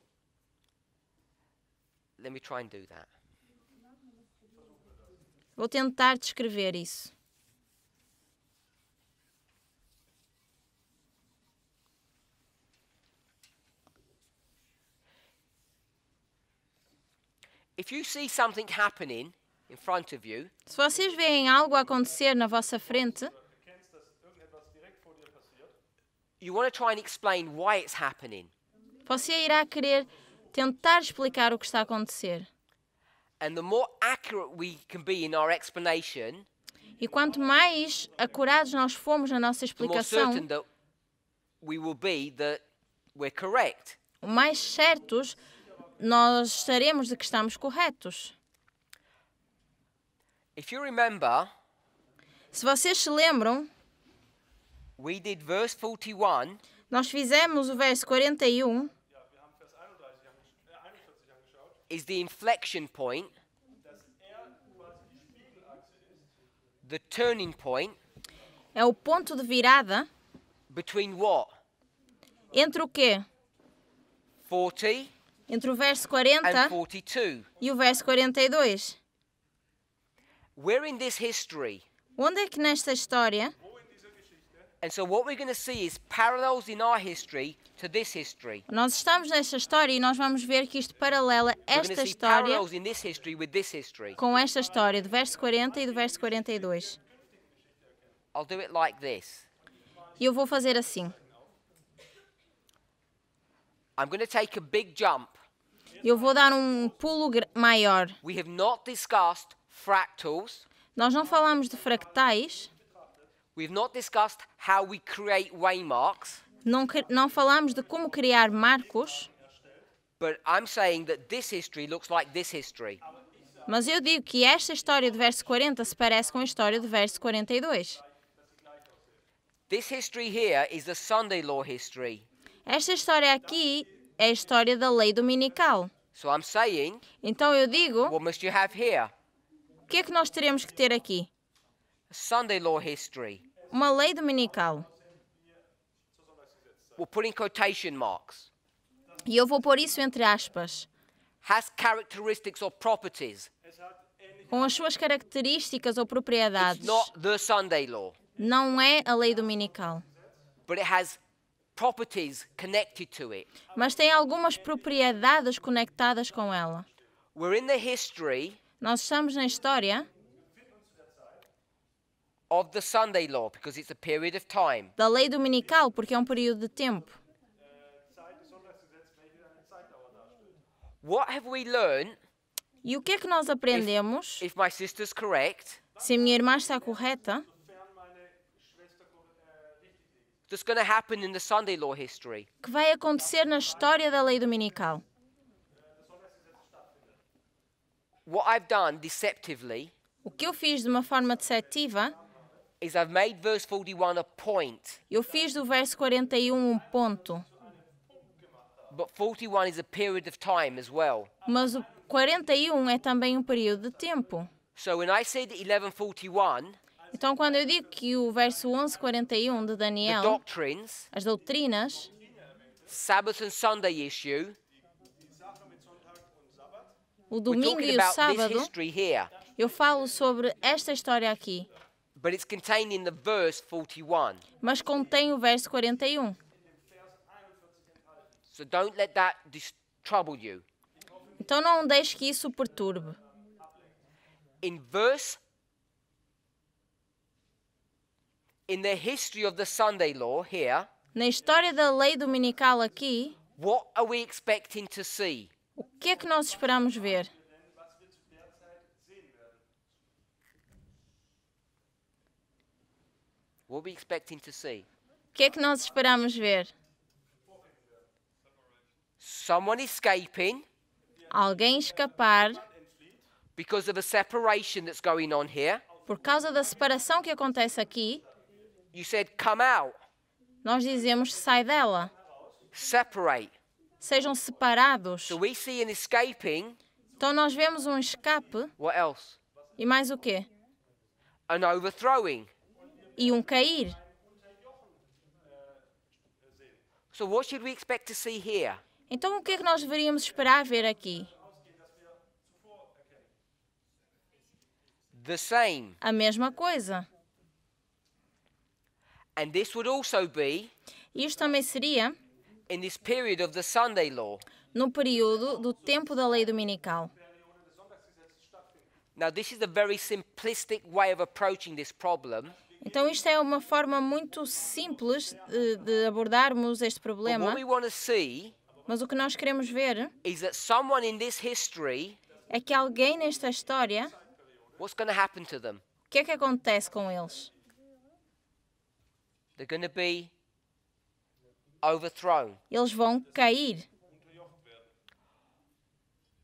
Vou tentar descrever isso. Se vocês veem algo acontecer na vossa frente, você irá querer tentar explicar o que está a acontecer. e quanto mais acurados nós formos na nossa explicação, o mais certos nós estaremos de que estamos corretos. Se vocês se lembram, We did verse 41. Nós fizemos o verso 41. Is the inflection point. The turning point. É o ponto de virada. Between what? Entre o quê? 40 entre o verso 40 e o verso 42. Onde é que nesta história nós estamos nessa história e nós vamos ver que isto paralela esta história com esta história do verso 40 e do verso 42. I'll do it like this. E eu vou fazer assim. I'm going to take a big jump. Eu vou dar um pulo maior. We have not discussed fractals. Nós não falamos de fractais. We've not discussed how we create waymarks. Não, não falámos de como criar marcos. But I'm saying that this history looks like this history. Mas eu digo que esta história de verso 40 se parece com a história de verso 42. This history here is the Sunday law history. Esta história aqui é a história da lei dominical. So I'm saying, então eu digo, what must you have here? o que é que nós teremos que ter aqui? Sunday law history uma lei dominical. We'll put in quotation marks. E eu vou pôr isso entre aspas. Has characteristics or properties. Com as suas características ou propriedades. It's not the Sunday law. Não é a lei dominical. But it has properties connected to it. Mas tem algumas propriedades conectadas com ela. We're in the history. Nós estamos na história of the Sunday law because it's a period of time. Da lei dominical porque é um período de tempo. What have we learned? E o que é que nós aprendemos? If, if my sister's correct, se a minha irmã está correta, that's going to happen in the Sunday law history. que vai acontecer na história da lei dominical. What I've done deceptively, o que eu fiz de uma forma deceptiva eu fiz do verso 41 um ponto. Mas o 41 é também um período de tempo. então, quando eu digo que o verso 1141 de Daniel, as doutrinas, Sabbath and Sunday issue, o domingo e o sábado, eu falo sobre esta história aqui. But it's contained in the verse 41. Mas contém o verso 41. So don't let that trouble you. Então não deixe que isso perturbe. In verse In the history of the Sunday law here. Na história da lei dominical aqui. What are we expecting to see? O que é que nós esperamos ver? O que é que nós esperamos ver? Someone escaping. Alguém escapar. Because of a separation that's going on here. Por causa da separação que acontece aqui. You said come out. Nós dizemos sai dela. Separate. Sejam separados. So we see an escaping. Então nós vemos um escape. What else? E mais o quê? An overthrowing e um cair. Então, o que é que nós deveríamos esperar ver aqui? A mesma coisa. And this would also be Isto também seria in this period of the Sunday law. no período do tempo da lei dominical. Now, this is a very simplistic way of approaching this problem. Então, isto é uma forma muito simples de, eh, de abordarmos este problema. Mas o que nós queremos ver é que alguém nesta história. O que é que acontece com eles? Eles vão cair.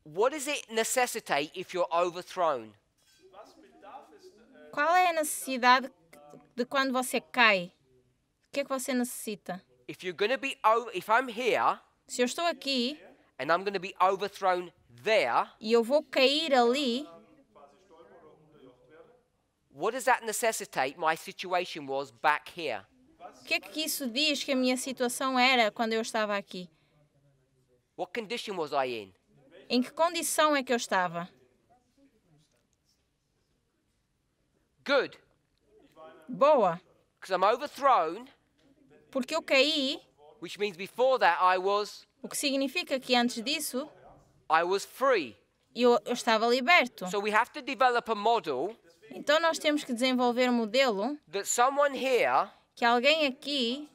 What does it necessitate if you're overthrown? Qual é a necessidade de quando você cai, o que é que você necessita? If you're be over, if I'm here, se eu estou aqui and I'm be overthrown there, e eu vou cair ali, what does that necessitate my situation was back here? O que é que isso diz que a minha situação era quando eu estava aqui? What condition was I in? Em que condição é que eu estava? Good boa. Porque eu caí. O que significa que antes disso Eu, eu estava liberto. então nós temos que desenvolver um modelo que alguém aqui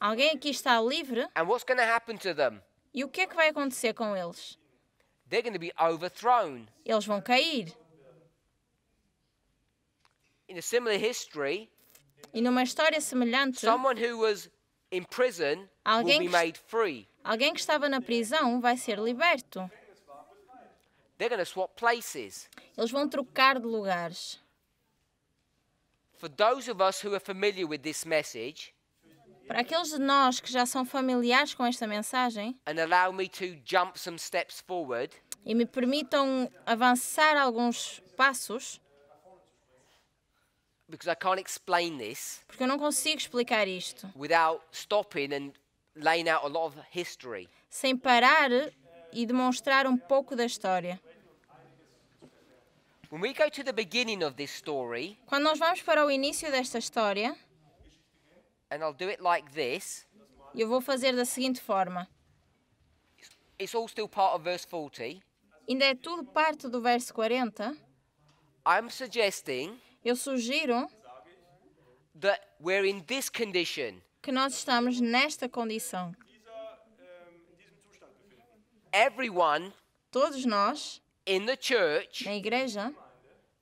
alguém aqui está livre e o que é que vai acontecer com eles? Eles vão cair in a similar history, e numa história semelhante, someone who was in prison will be made free. Alguém que estava na prisão vai ser liberto. They're swap places. Eles vão trocar de lugares. For those of us who are familiar with this message, para aqueles de nós que já são familiares com esta mensagem, and allow me to jump some steps forward, e me permitam avançar alguns passos, because I can't explain this Porque eu não consigo explicar isto without stopping and laying out a lot of history. sem parar e demonstrar um pouco da história. When we go to the beginning of this story, Quando nós vamos para o início desta história, and I'll do it like this, eu vou fazer da seguinte forma: it's all still part of verse 40. ainda é tudo parte do verso 40. I'm suggesting eu sugiro that we're in this condition. que nós estamos nesta condição. Everyone Todos nós in the church na igreja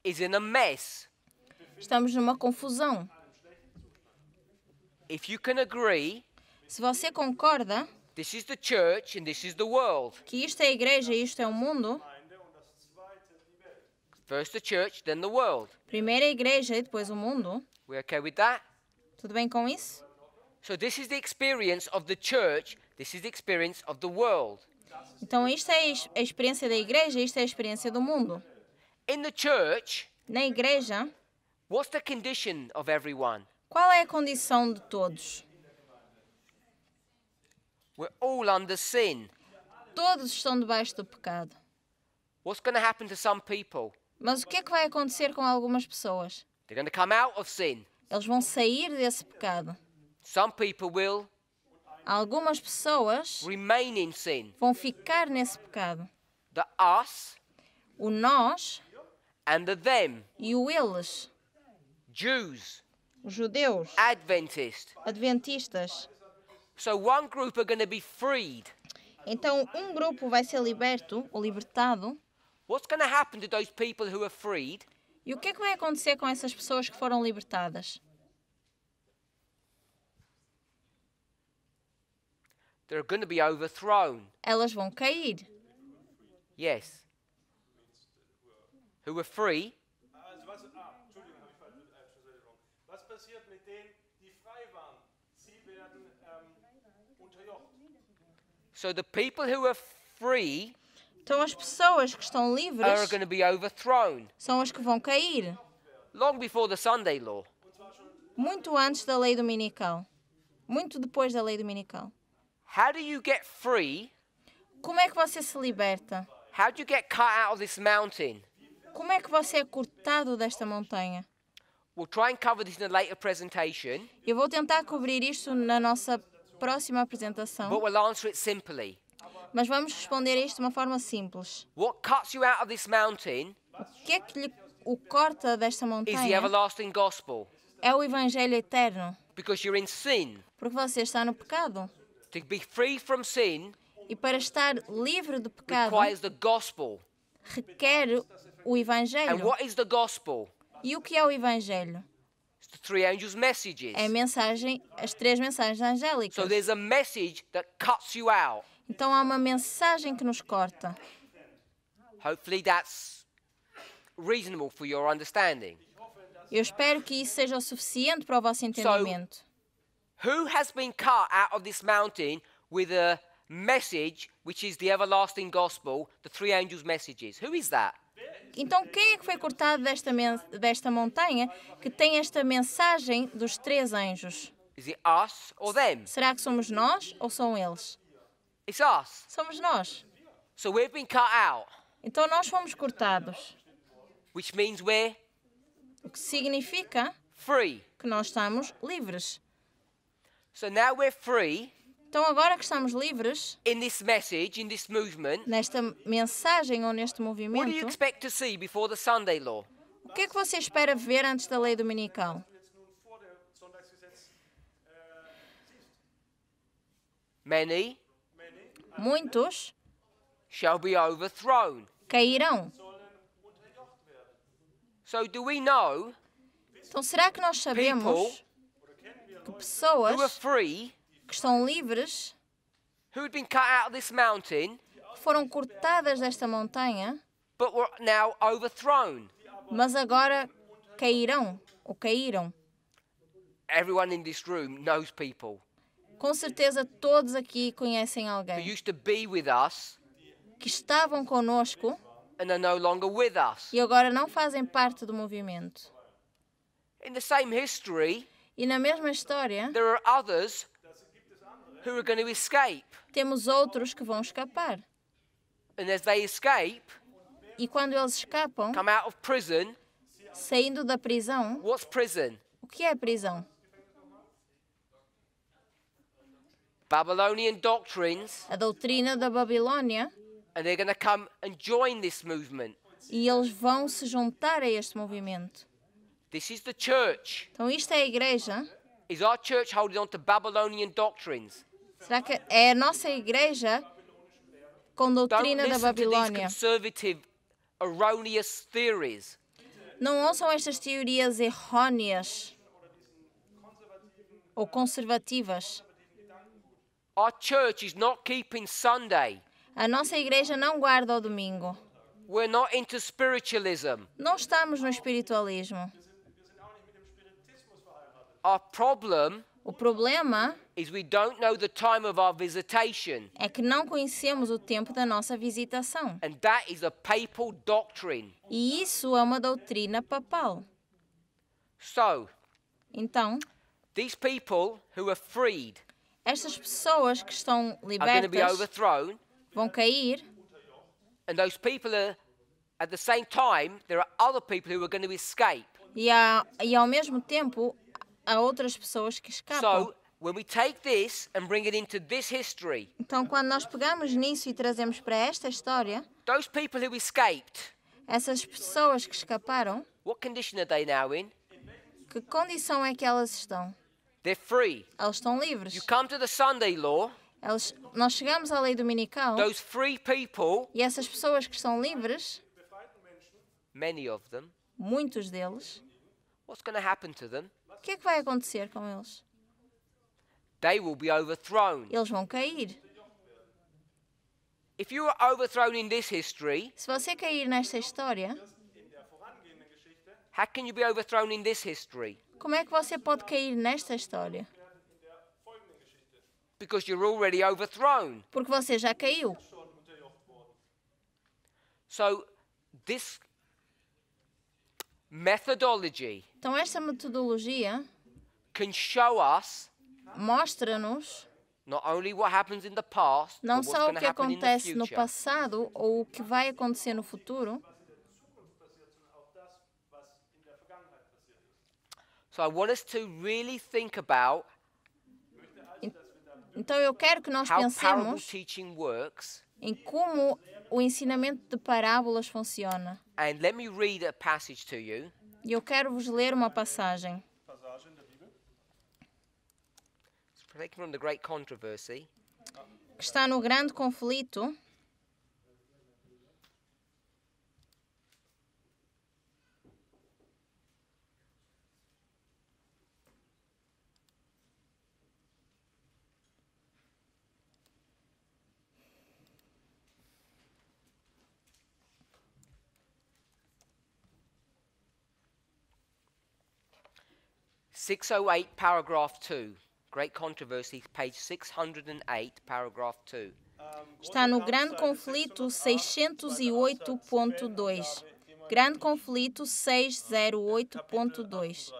is in a mess. estamos numa confusão. If you can agree, Se você concorda this is the church and this is the world. que isto é a igreja e isto é o mundo, First the church, then the world. Primeiro igreja e depois o mundo. We okay with that? Tudo bem com isso? So this is the experience of the church, this is the experience of the world. Então isto é a experiência da igreja, isto é a experiência do mundo. In the church, na igreja, what's the condition of everyone? Qual é a condição de todos? We're all under sin. Todos estão debaixo do pecado. What's going to happen to some people? Mas o que é que vai acontecer com algumas pessoas? Eles vão sair desse pecado. Algumas pessoas vão ficar nesse pecado. o nós e o eles. Os judeus. Adventistas. Então um grupo vai ser liberto ou libertado. What's going to happen to those people who are freed? E o que é que vai acontecer com essas pessoas que foram libertadas? They're going to be overthrown. Elas vão cair. Yes. Who were free. So the people who are free Então as pessoas que estão livres are going to be overthrown. são as que vão cair. Long before the Sunday law. Muito antes da lei dominical. Muito depois da lei dominical. How do you get free? Como é que você se liberta? How do you get cut out of this mountain? Como é que você é cortado desta montanha? We'll try and cover this in a later presentation. Eu vou tentar cobrir isto na nossa próxima apresentação. But we'll answer it simply. Mas vamos responder isto de uma forma simples. What cuts you out of this mountain o que é que lhe, o corta desta montanha? Is the gospel. É o evangelho eterno. Because you're in sin. Porque você está no pecado. To be free from sin. E para estar livre do pecado. Requires the gospel. Requer o evangelho. And what is the gospel? E o que é o evangelho? É a mensagem, as três mensagens angélicas. So there's a message that cuts you out. Então há uma mensagem que nos corta. Hopefully that's reasonable for your understanding. Eu espero que isso seja o suficiente para o vosso entendimento. who has been cut out of this mountain with a message which is the everlasting gospel, the three angels messages? Who is that? Então quem é que foi cortado desta, desta montanha que tem esta mensagem dos três anjos? Is it us or them? Será que somos nós ou são eles? It's us. Somos nós. So we've been cut out. Então nós fomos cortados. Which means we're o que significa free. que nós estamos livres. So now we're free. Então agora que estamos livres in this message, in this movement, nesta mensagem ou neste movimento, what do you expect to see before the Sunday law? O que é que você espera ver antes da lei dominical? Many muitos cairão. Então, será que nós sabemos que pessoas que estão livres foram cortadas desta montanha, mas agora cairão ou caíram? Everyone in this room knows people. Com certeza todos aqui conhecem alguém que estavam conosco e agora não fazem parte do movimento. e na mesma história, temos outros que vão escapar. e quando eles escapam, saindo da prisão, o que é prisão? Babylonian doctrines. A doutrina da Babilônia. And they're going to come and join this movement. E eles vão se juntar a este movimento. This is the church. Então isto é a igreja. Is our church holding on to Babylonian doctrines? Será que é a nossa igreja com doutrina da Babilônia? Não ouçam estas teorias errôneas ou conservativas. Our church is not keeping Sunday. A nossa igreja não guarda o domingo. We're not into spiritualism. Não estamos no espiritualismo. Our problem o problema is we don't know the time of our visitation. é que não conhecemos o tempo da nossa visitação. And that is a papal doctrine. E isso é uma doutrina papal. So, então, these people who are freed estas pessoas que estão libertas vão cair. And those people are, at the same time, there are other people who are going to escape. E, há, e ao mesmo tempo há outras pessoas que escapam. So, então, quando nós pegamos nisso e trazemos para esta história, those people who escaped, essas pessoas que escaparam, what condition are they now in? que condição é que elas estão? They're free. Eles estão livres. You come to the Sunday law. Eles, nós chegamos à lei dominical. Those free people. E essas pessoas que estão livres. Many of them. Muitos deles. What's going to happen to them? O que é que vai acontecer com eles? They will be overthrown. Eles vão cair. If you are overthrown in this history, se você cair nesta história, how can you be overthrown in this history? Como é que você pode cair nesta história? Because you're already overthrown. Porque você já caiu. So this methodology então esta metodologia can show us mostra-nos not only what happens in the past, não só o que acontece no passado ou o que vai acontecer no futuro, So I want us to really think about então eu quero que nós pensemos works, em como o ensinamento de parábolas funciona. E eu quero vos ler uma passagem. Que está no grande conflito. 608, paragraph 2. Great Controversy, page 608, paragraph 2. Está no Grande Conflito 608.2. Grande Conflito 608.2.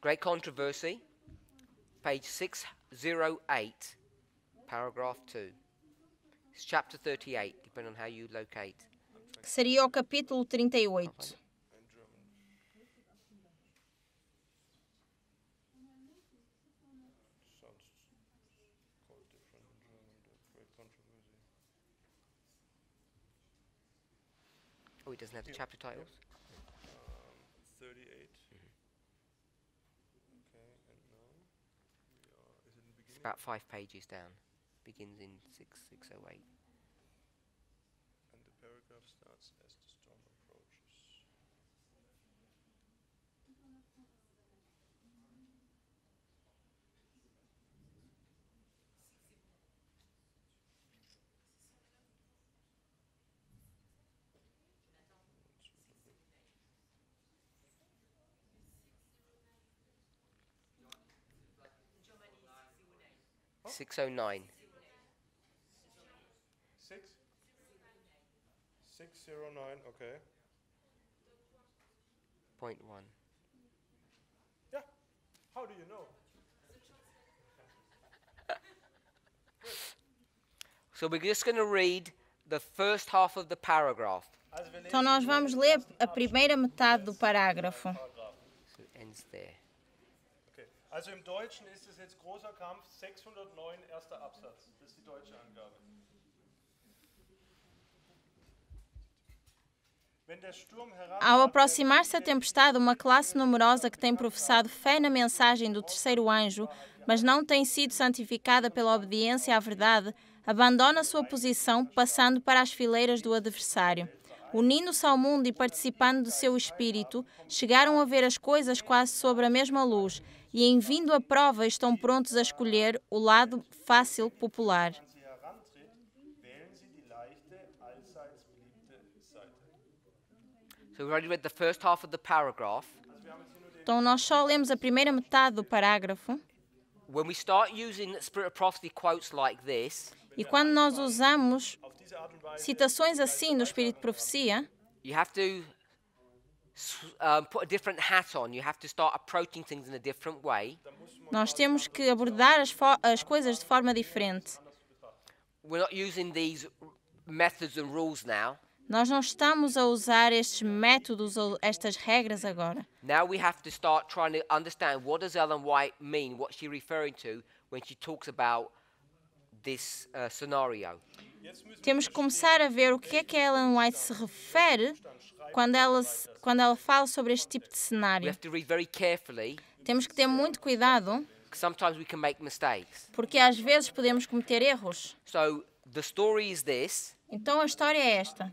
Great Controversy, page 608, paragraph 2. It's chapter 38, depending on how you locate. Seria o capítulo 38. Oh, he doesn't have the yeah. chapter titles? Um, 38. Mm -hmm. okay, it's about five pages down begins in 6608. And the paragraph starts as the storm approaches. Six oh nine. zero nine. Okay. Point one. Yeah. How do you know? so we're just going to read the first half of the paragraph. Então nós vamos ler a primeira metade do parágrafo. So it ends there. Okay. Also im Deutschen ist es jetzt großer Kampf 609 erster Absatz. Das ist die deutsche Angabe. Ao aproximar-se a tempestade, uma classe numerosa que tem professado fé na mensagem do terceiro anjo, mas não tem sido santificada pela obediência à verdade, abandona sua posição, passando para as fileiras do adversário. Unindo-se ao mundo e participando do seu espírito, chegaram a ver as coisas quase sobre a mesma luz e, em vindo à prova, estão prontos a escolher o lado fácil popular. Então nós só lemos a primeira metade do parágrafo. e quando nós usamos citações assim do Espírito de Profecia, you have to nós temos que abordar as, as, coisas de forma diferente. We're not using these methods and rules now. Nós não estamos a usar estes métodos ou estas regras agora. Now we have to start trying to understand what does Ellen White mean, what she referring to when she talks about this uh, scenario. Temos que começar a ver o que é que Ellen White se refere quando ela, quando ela fala sobre este tipo de cenário. Temos que ter muito cuidado, porque às vezes podemos cometer erros. Então a história é esta.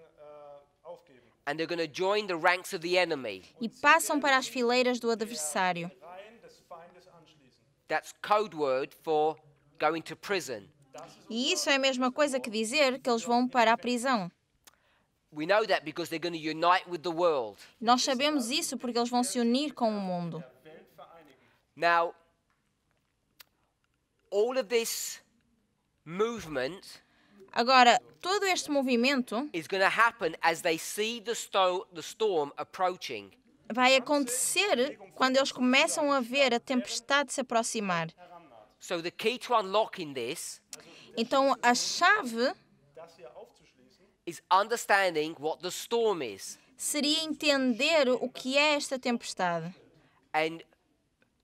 E passam para as fileiras do adversário. That's code word for going to prison. E isso é a mesma coisa que dizer que eles vão para a prisão. We know that because they're going to unite with the world. Nós sabemos isso porque eles vão se unir com o mundo. Now, all of this movement Agora, todo este movimento vai acontecer quando eles começam a ver a tempestade se aproximar. então, a chave seria entender o que é esta tempestade. E para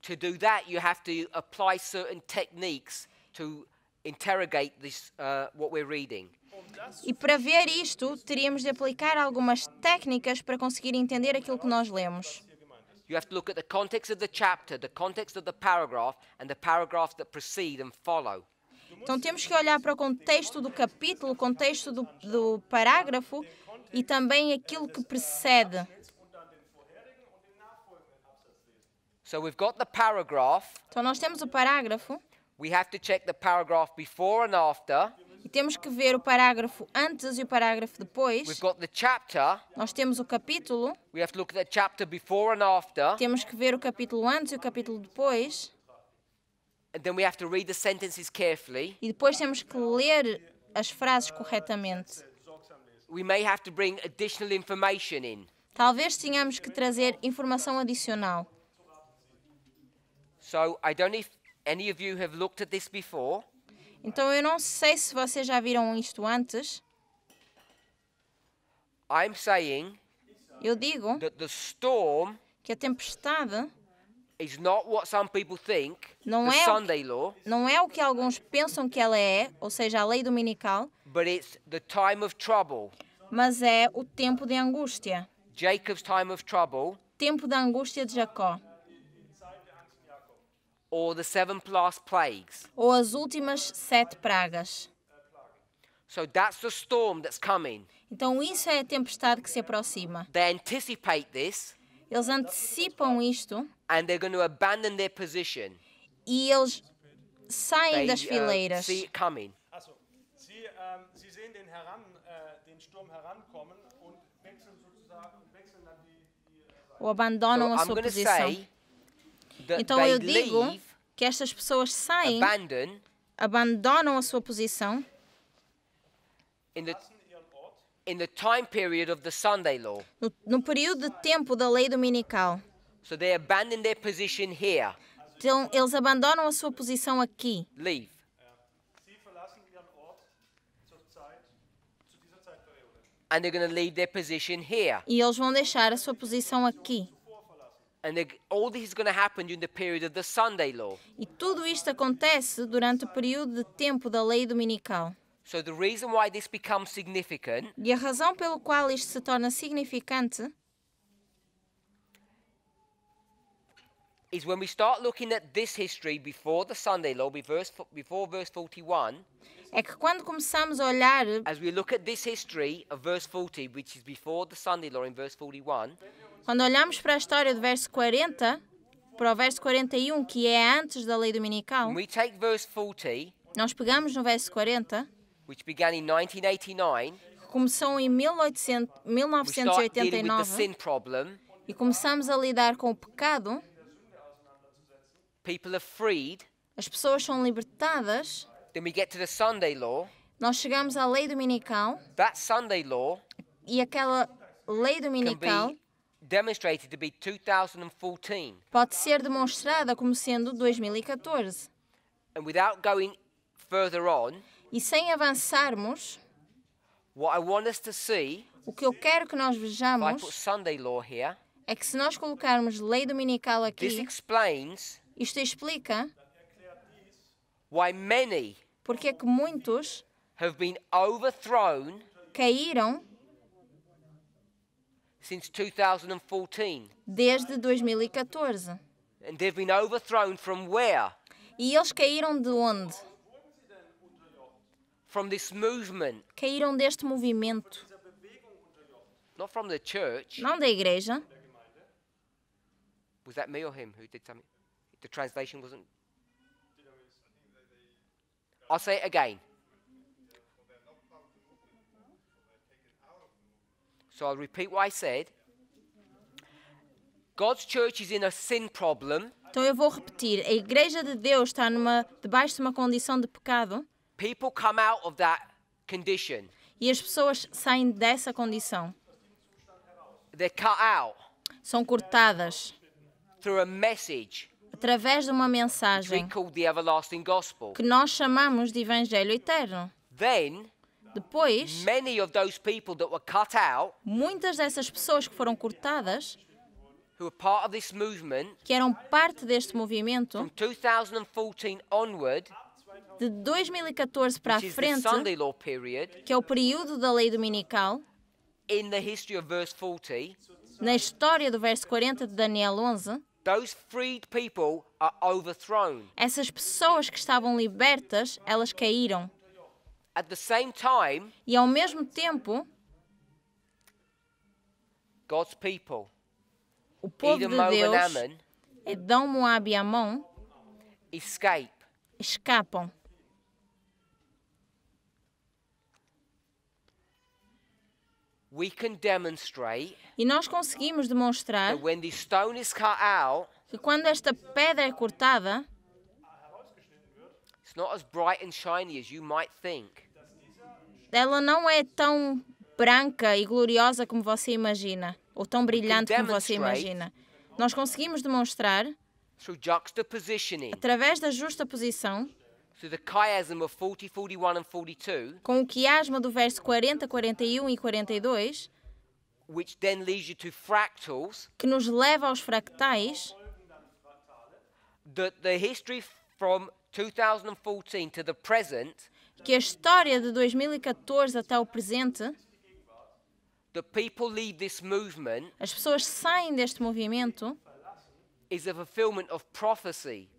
fazer isso, você tem que aplicar certas técnicas para this, uh, e para ver isto, teríamos de aplicar algumas técnicas para conseguir entender aquilo que nós lemos. You have to look at the context of the chapter, the context of the paragraph, and the that precede and follow. Então temos que olhar para o contexto do capítulo, o contexto do, do parágrafo e também aquilo que precede. So então nós temos o parágrafo. E temos que ver o parágrafo antes e o parágrafo depois. Chapter, Nós temos o capítulo. Temos que ver o capítulo antes e o capítulo depois. E depois temos que ler as frases corretamente. Talvez tenhamos que trazer informação adicional. So I don't know if Any of you have looked at this before? Então eu não sei se vocês já viram isto antes. I'm saying eu digo that the storm que a tempestade is not what some people think, não, the é Sunday law, não é o que alguns pensam que ela é, ou seja, a lei dominical, but it's the time of trouble. mas é o tempo de angústia. Jacob's time of trouble, tempo da angústia de Jacó. Or the seven plagues. Ou as últimas sete pragas. So that's the storm that's coming. Então isso é a tempestade que se aproxima. They anticipate this, eles antecipam isto. And they're going to abandon their position. E eles saem They, das uh, fileiras. Uh, see it coming. Ou abandonam so a sua posição. Então eu digo que estas pessoas saem, abandonam a sua posição no, no período de tempo da lei dominical. Então eles abandonam a sua posição aqui. Leave. E eles vão deixar a sua posição aqui. E tudo isto acontece durante o período de tempo da lei dominical. e a razão pelo qual isto se torna significante is when we start looking at this history before the Sunday law, before verse 41. é que quando começamos a olhar quando olhamos para a história do verso 40 para o verso 41 que é antes da lei dominical 40, nós pegamos no verso 40 1989, que começou em 1800, 1989 problem, e começamos a lidar com o pecado as pessoas são libertadas Then we get to the Sunday law. Nós chegamos à lei dominical. That Sunday law. E aquela lei dominical demonstrated to be 2014. Pode ser demonstrada como sendo 2014. And without going further on, e sem avançarmos, what I want us to see, o que eu quero que nós vejamos here, é que se nós colocarmos lei dominical aqui, explains, isto explica why many porque é que muitos have been overthrown caíram since 2014. desde 2014. And they've been overthrown from where? E eles caíram de onde? From this movement. Caíram deste movimento. Not from the church. Não da igreja. Was that me or him who did something? The translation wasn't I'll say it again. So I'll repeat what I said. God's church is in a sin problem. Então eu vou repetir. A igreja de Deus está numa, debaixo de uma condição de pecado. People come out of that condition. E as pessoas saem dessa condição. They're cut out. São cortadas. Through a message através de uma mensagem que nós chamamos de Evangelho Eterno. Depois, muitas dessas pessoas que foram cortadas que eram parte deste movimento de 2014 para a frente, que é o período da lei dominical, na história do verso 40 de Daniel 11, essas pessoas que estavam libertas, elas caíram. e ao mesmo tempo, o povo de Deus, Edom, Moab e Amon, escapam. E nós conseguimos demonstrar que quando esta pedra é cortada, ela não é tão branca e gloriosa como você imagina, ou tão brilhante como você imagina. Nós conseguimos demonstrar através da justa posição com o quiasma do verso 40, 41 e 42, que nos leva aos fractais, que a história de 2014 até o presente, as pessoas saem deste movimento, is a fulfillment of prophecy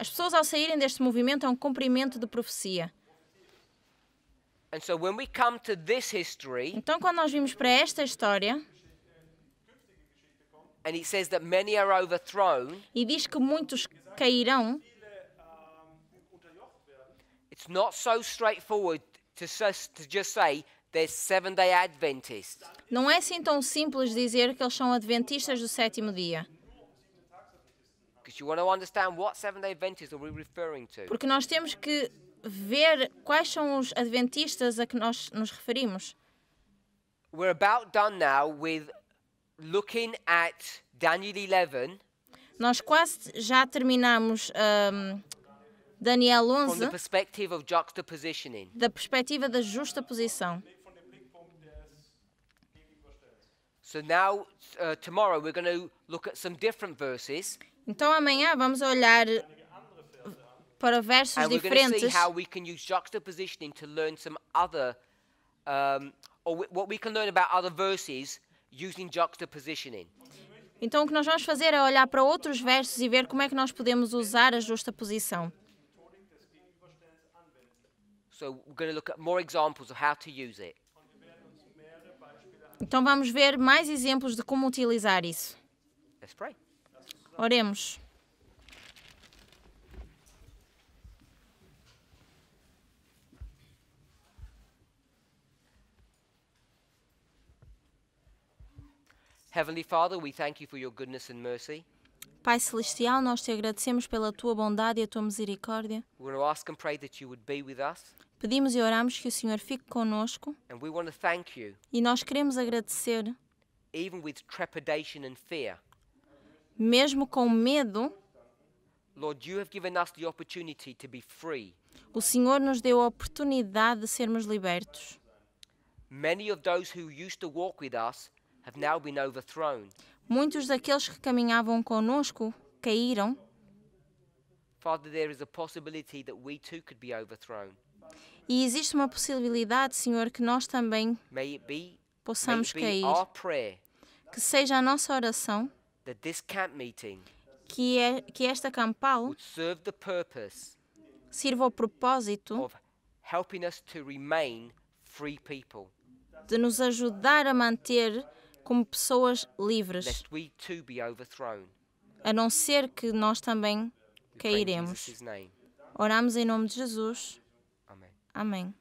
as pessoas, ao saírem deste movimento, é um cumprimento de profecia. Então, quando nós vimos para esta história, e diz que muitos cairão, it's not so straightforward to just say there's seven day Adventists. Não é assim tão simples dizer que eles são adventistas do sétimo dia. Porque nós temos que ver quais são os adventistas a que nós nos referimos. We're about done now with looking at Daniel 11. Nós quase já terminamos um, Daniel 11 from the perspective of juxtapositioning. da perspectiva da justa posição. So now, uh, tomorrow, we're going to look at some different verses. Então amanhã vamos olhar eh, para versos diferentes. to learn some Other, um, então o que nós vamos fazer é olhar para outros versos e ver como é que nós podemos usar a justa posição. So we're going to look at more examples of how to use it. Então vamos ver mais exemplos de como utilizar isso. Let's pray. Oremos. Heavenly Father, we thank you for your goodness and mercy. Pai Celestial, nós te agradecemos pela tua bondade e a tua misericórdia. We want to ask and pray that you would be with us. Pedimos e oramos que o Senhor fique conosco. And we want to thank you, e nós queremos agradecer, even with trepidation and fear, mesmo com medo, Lord, you have given us the opportunity to be free. o Senhor nos deu a oportunidade de sermos libertos. Many of those who used to walk with us have now been overthrown. Muitos daqueles que caminhavam conosco caíram. Father, there is a possibility that we too could be overthrown. E existe uma possibilidade, Senhor, que nós também May it be, possamos may it be cair. our prayer Que seja a nossa oração que, é, que esta campal sirva ao propósito de nos ajudar a manter como pessoas livres, a não ser que nós também cairemos. Oramos em nome de Jesus. Amém.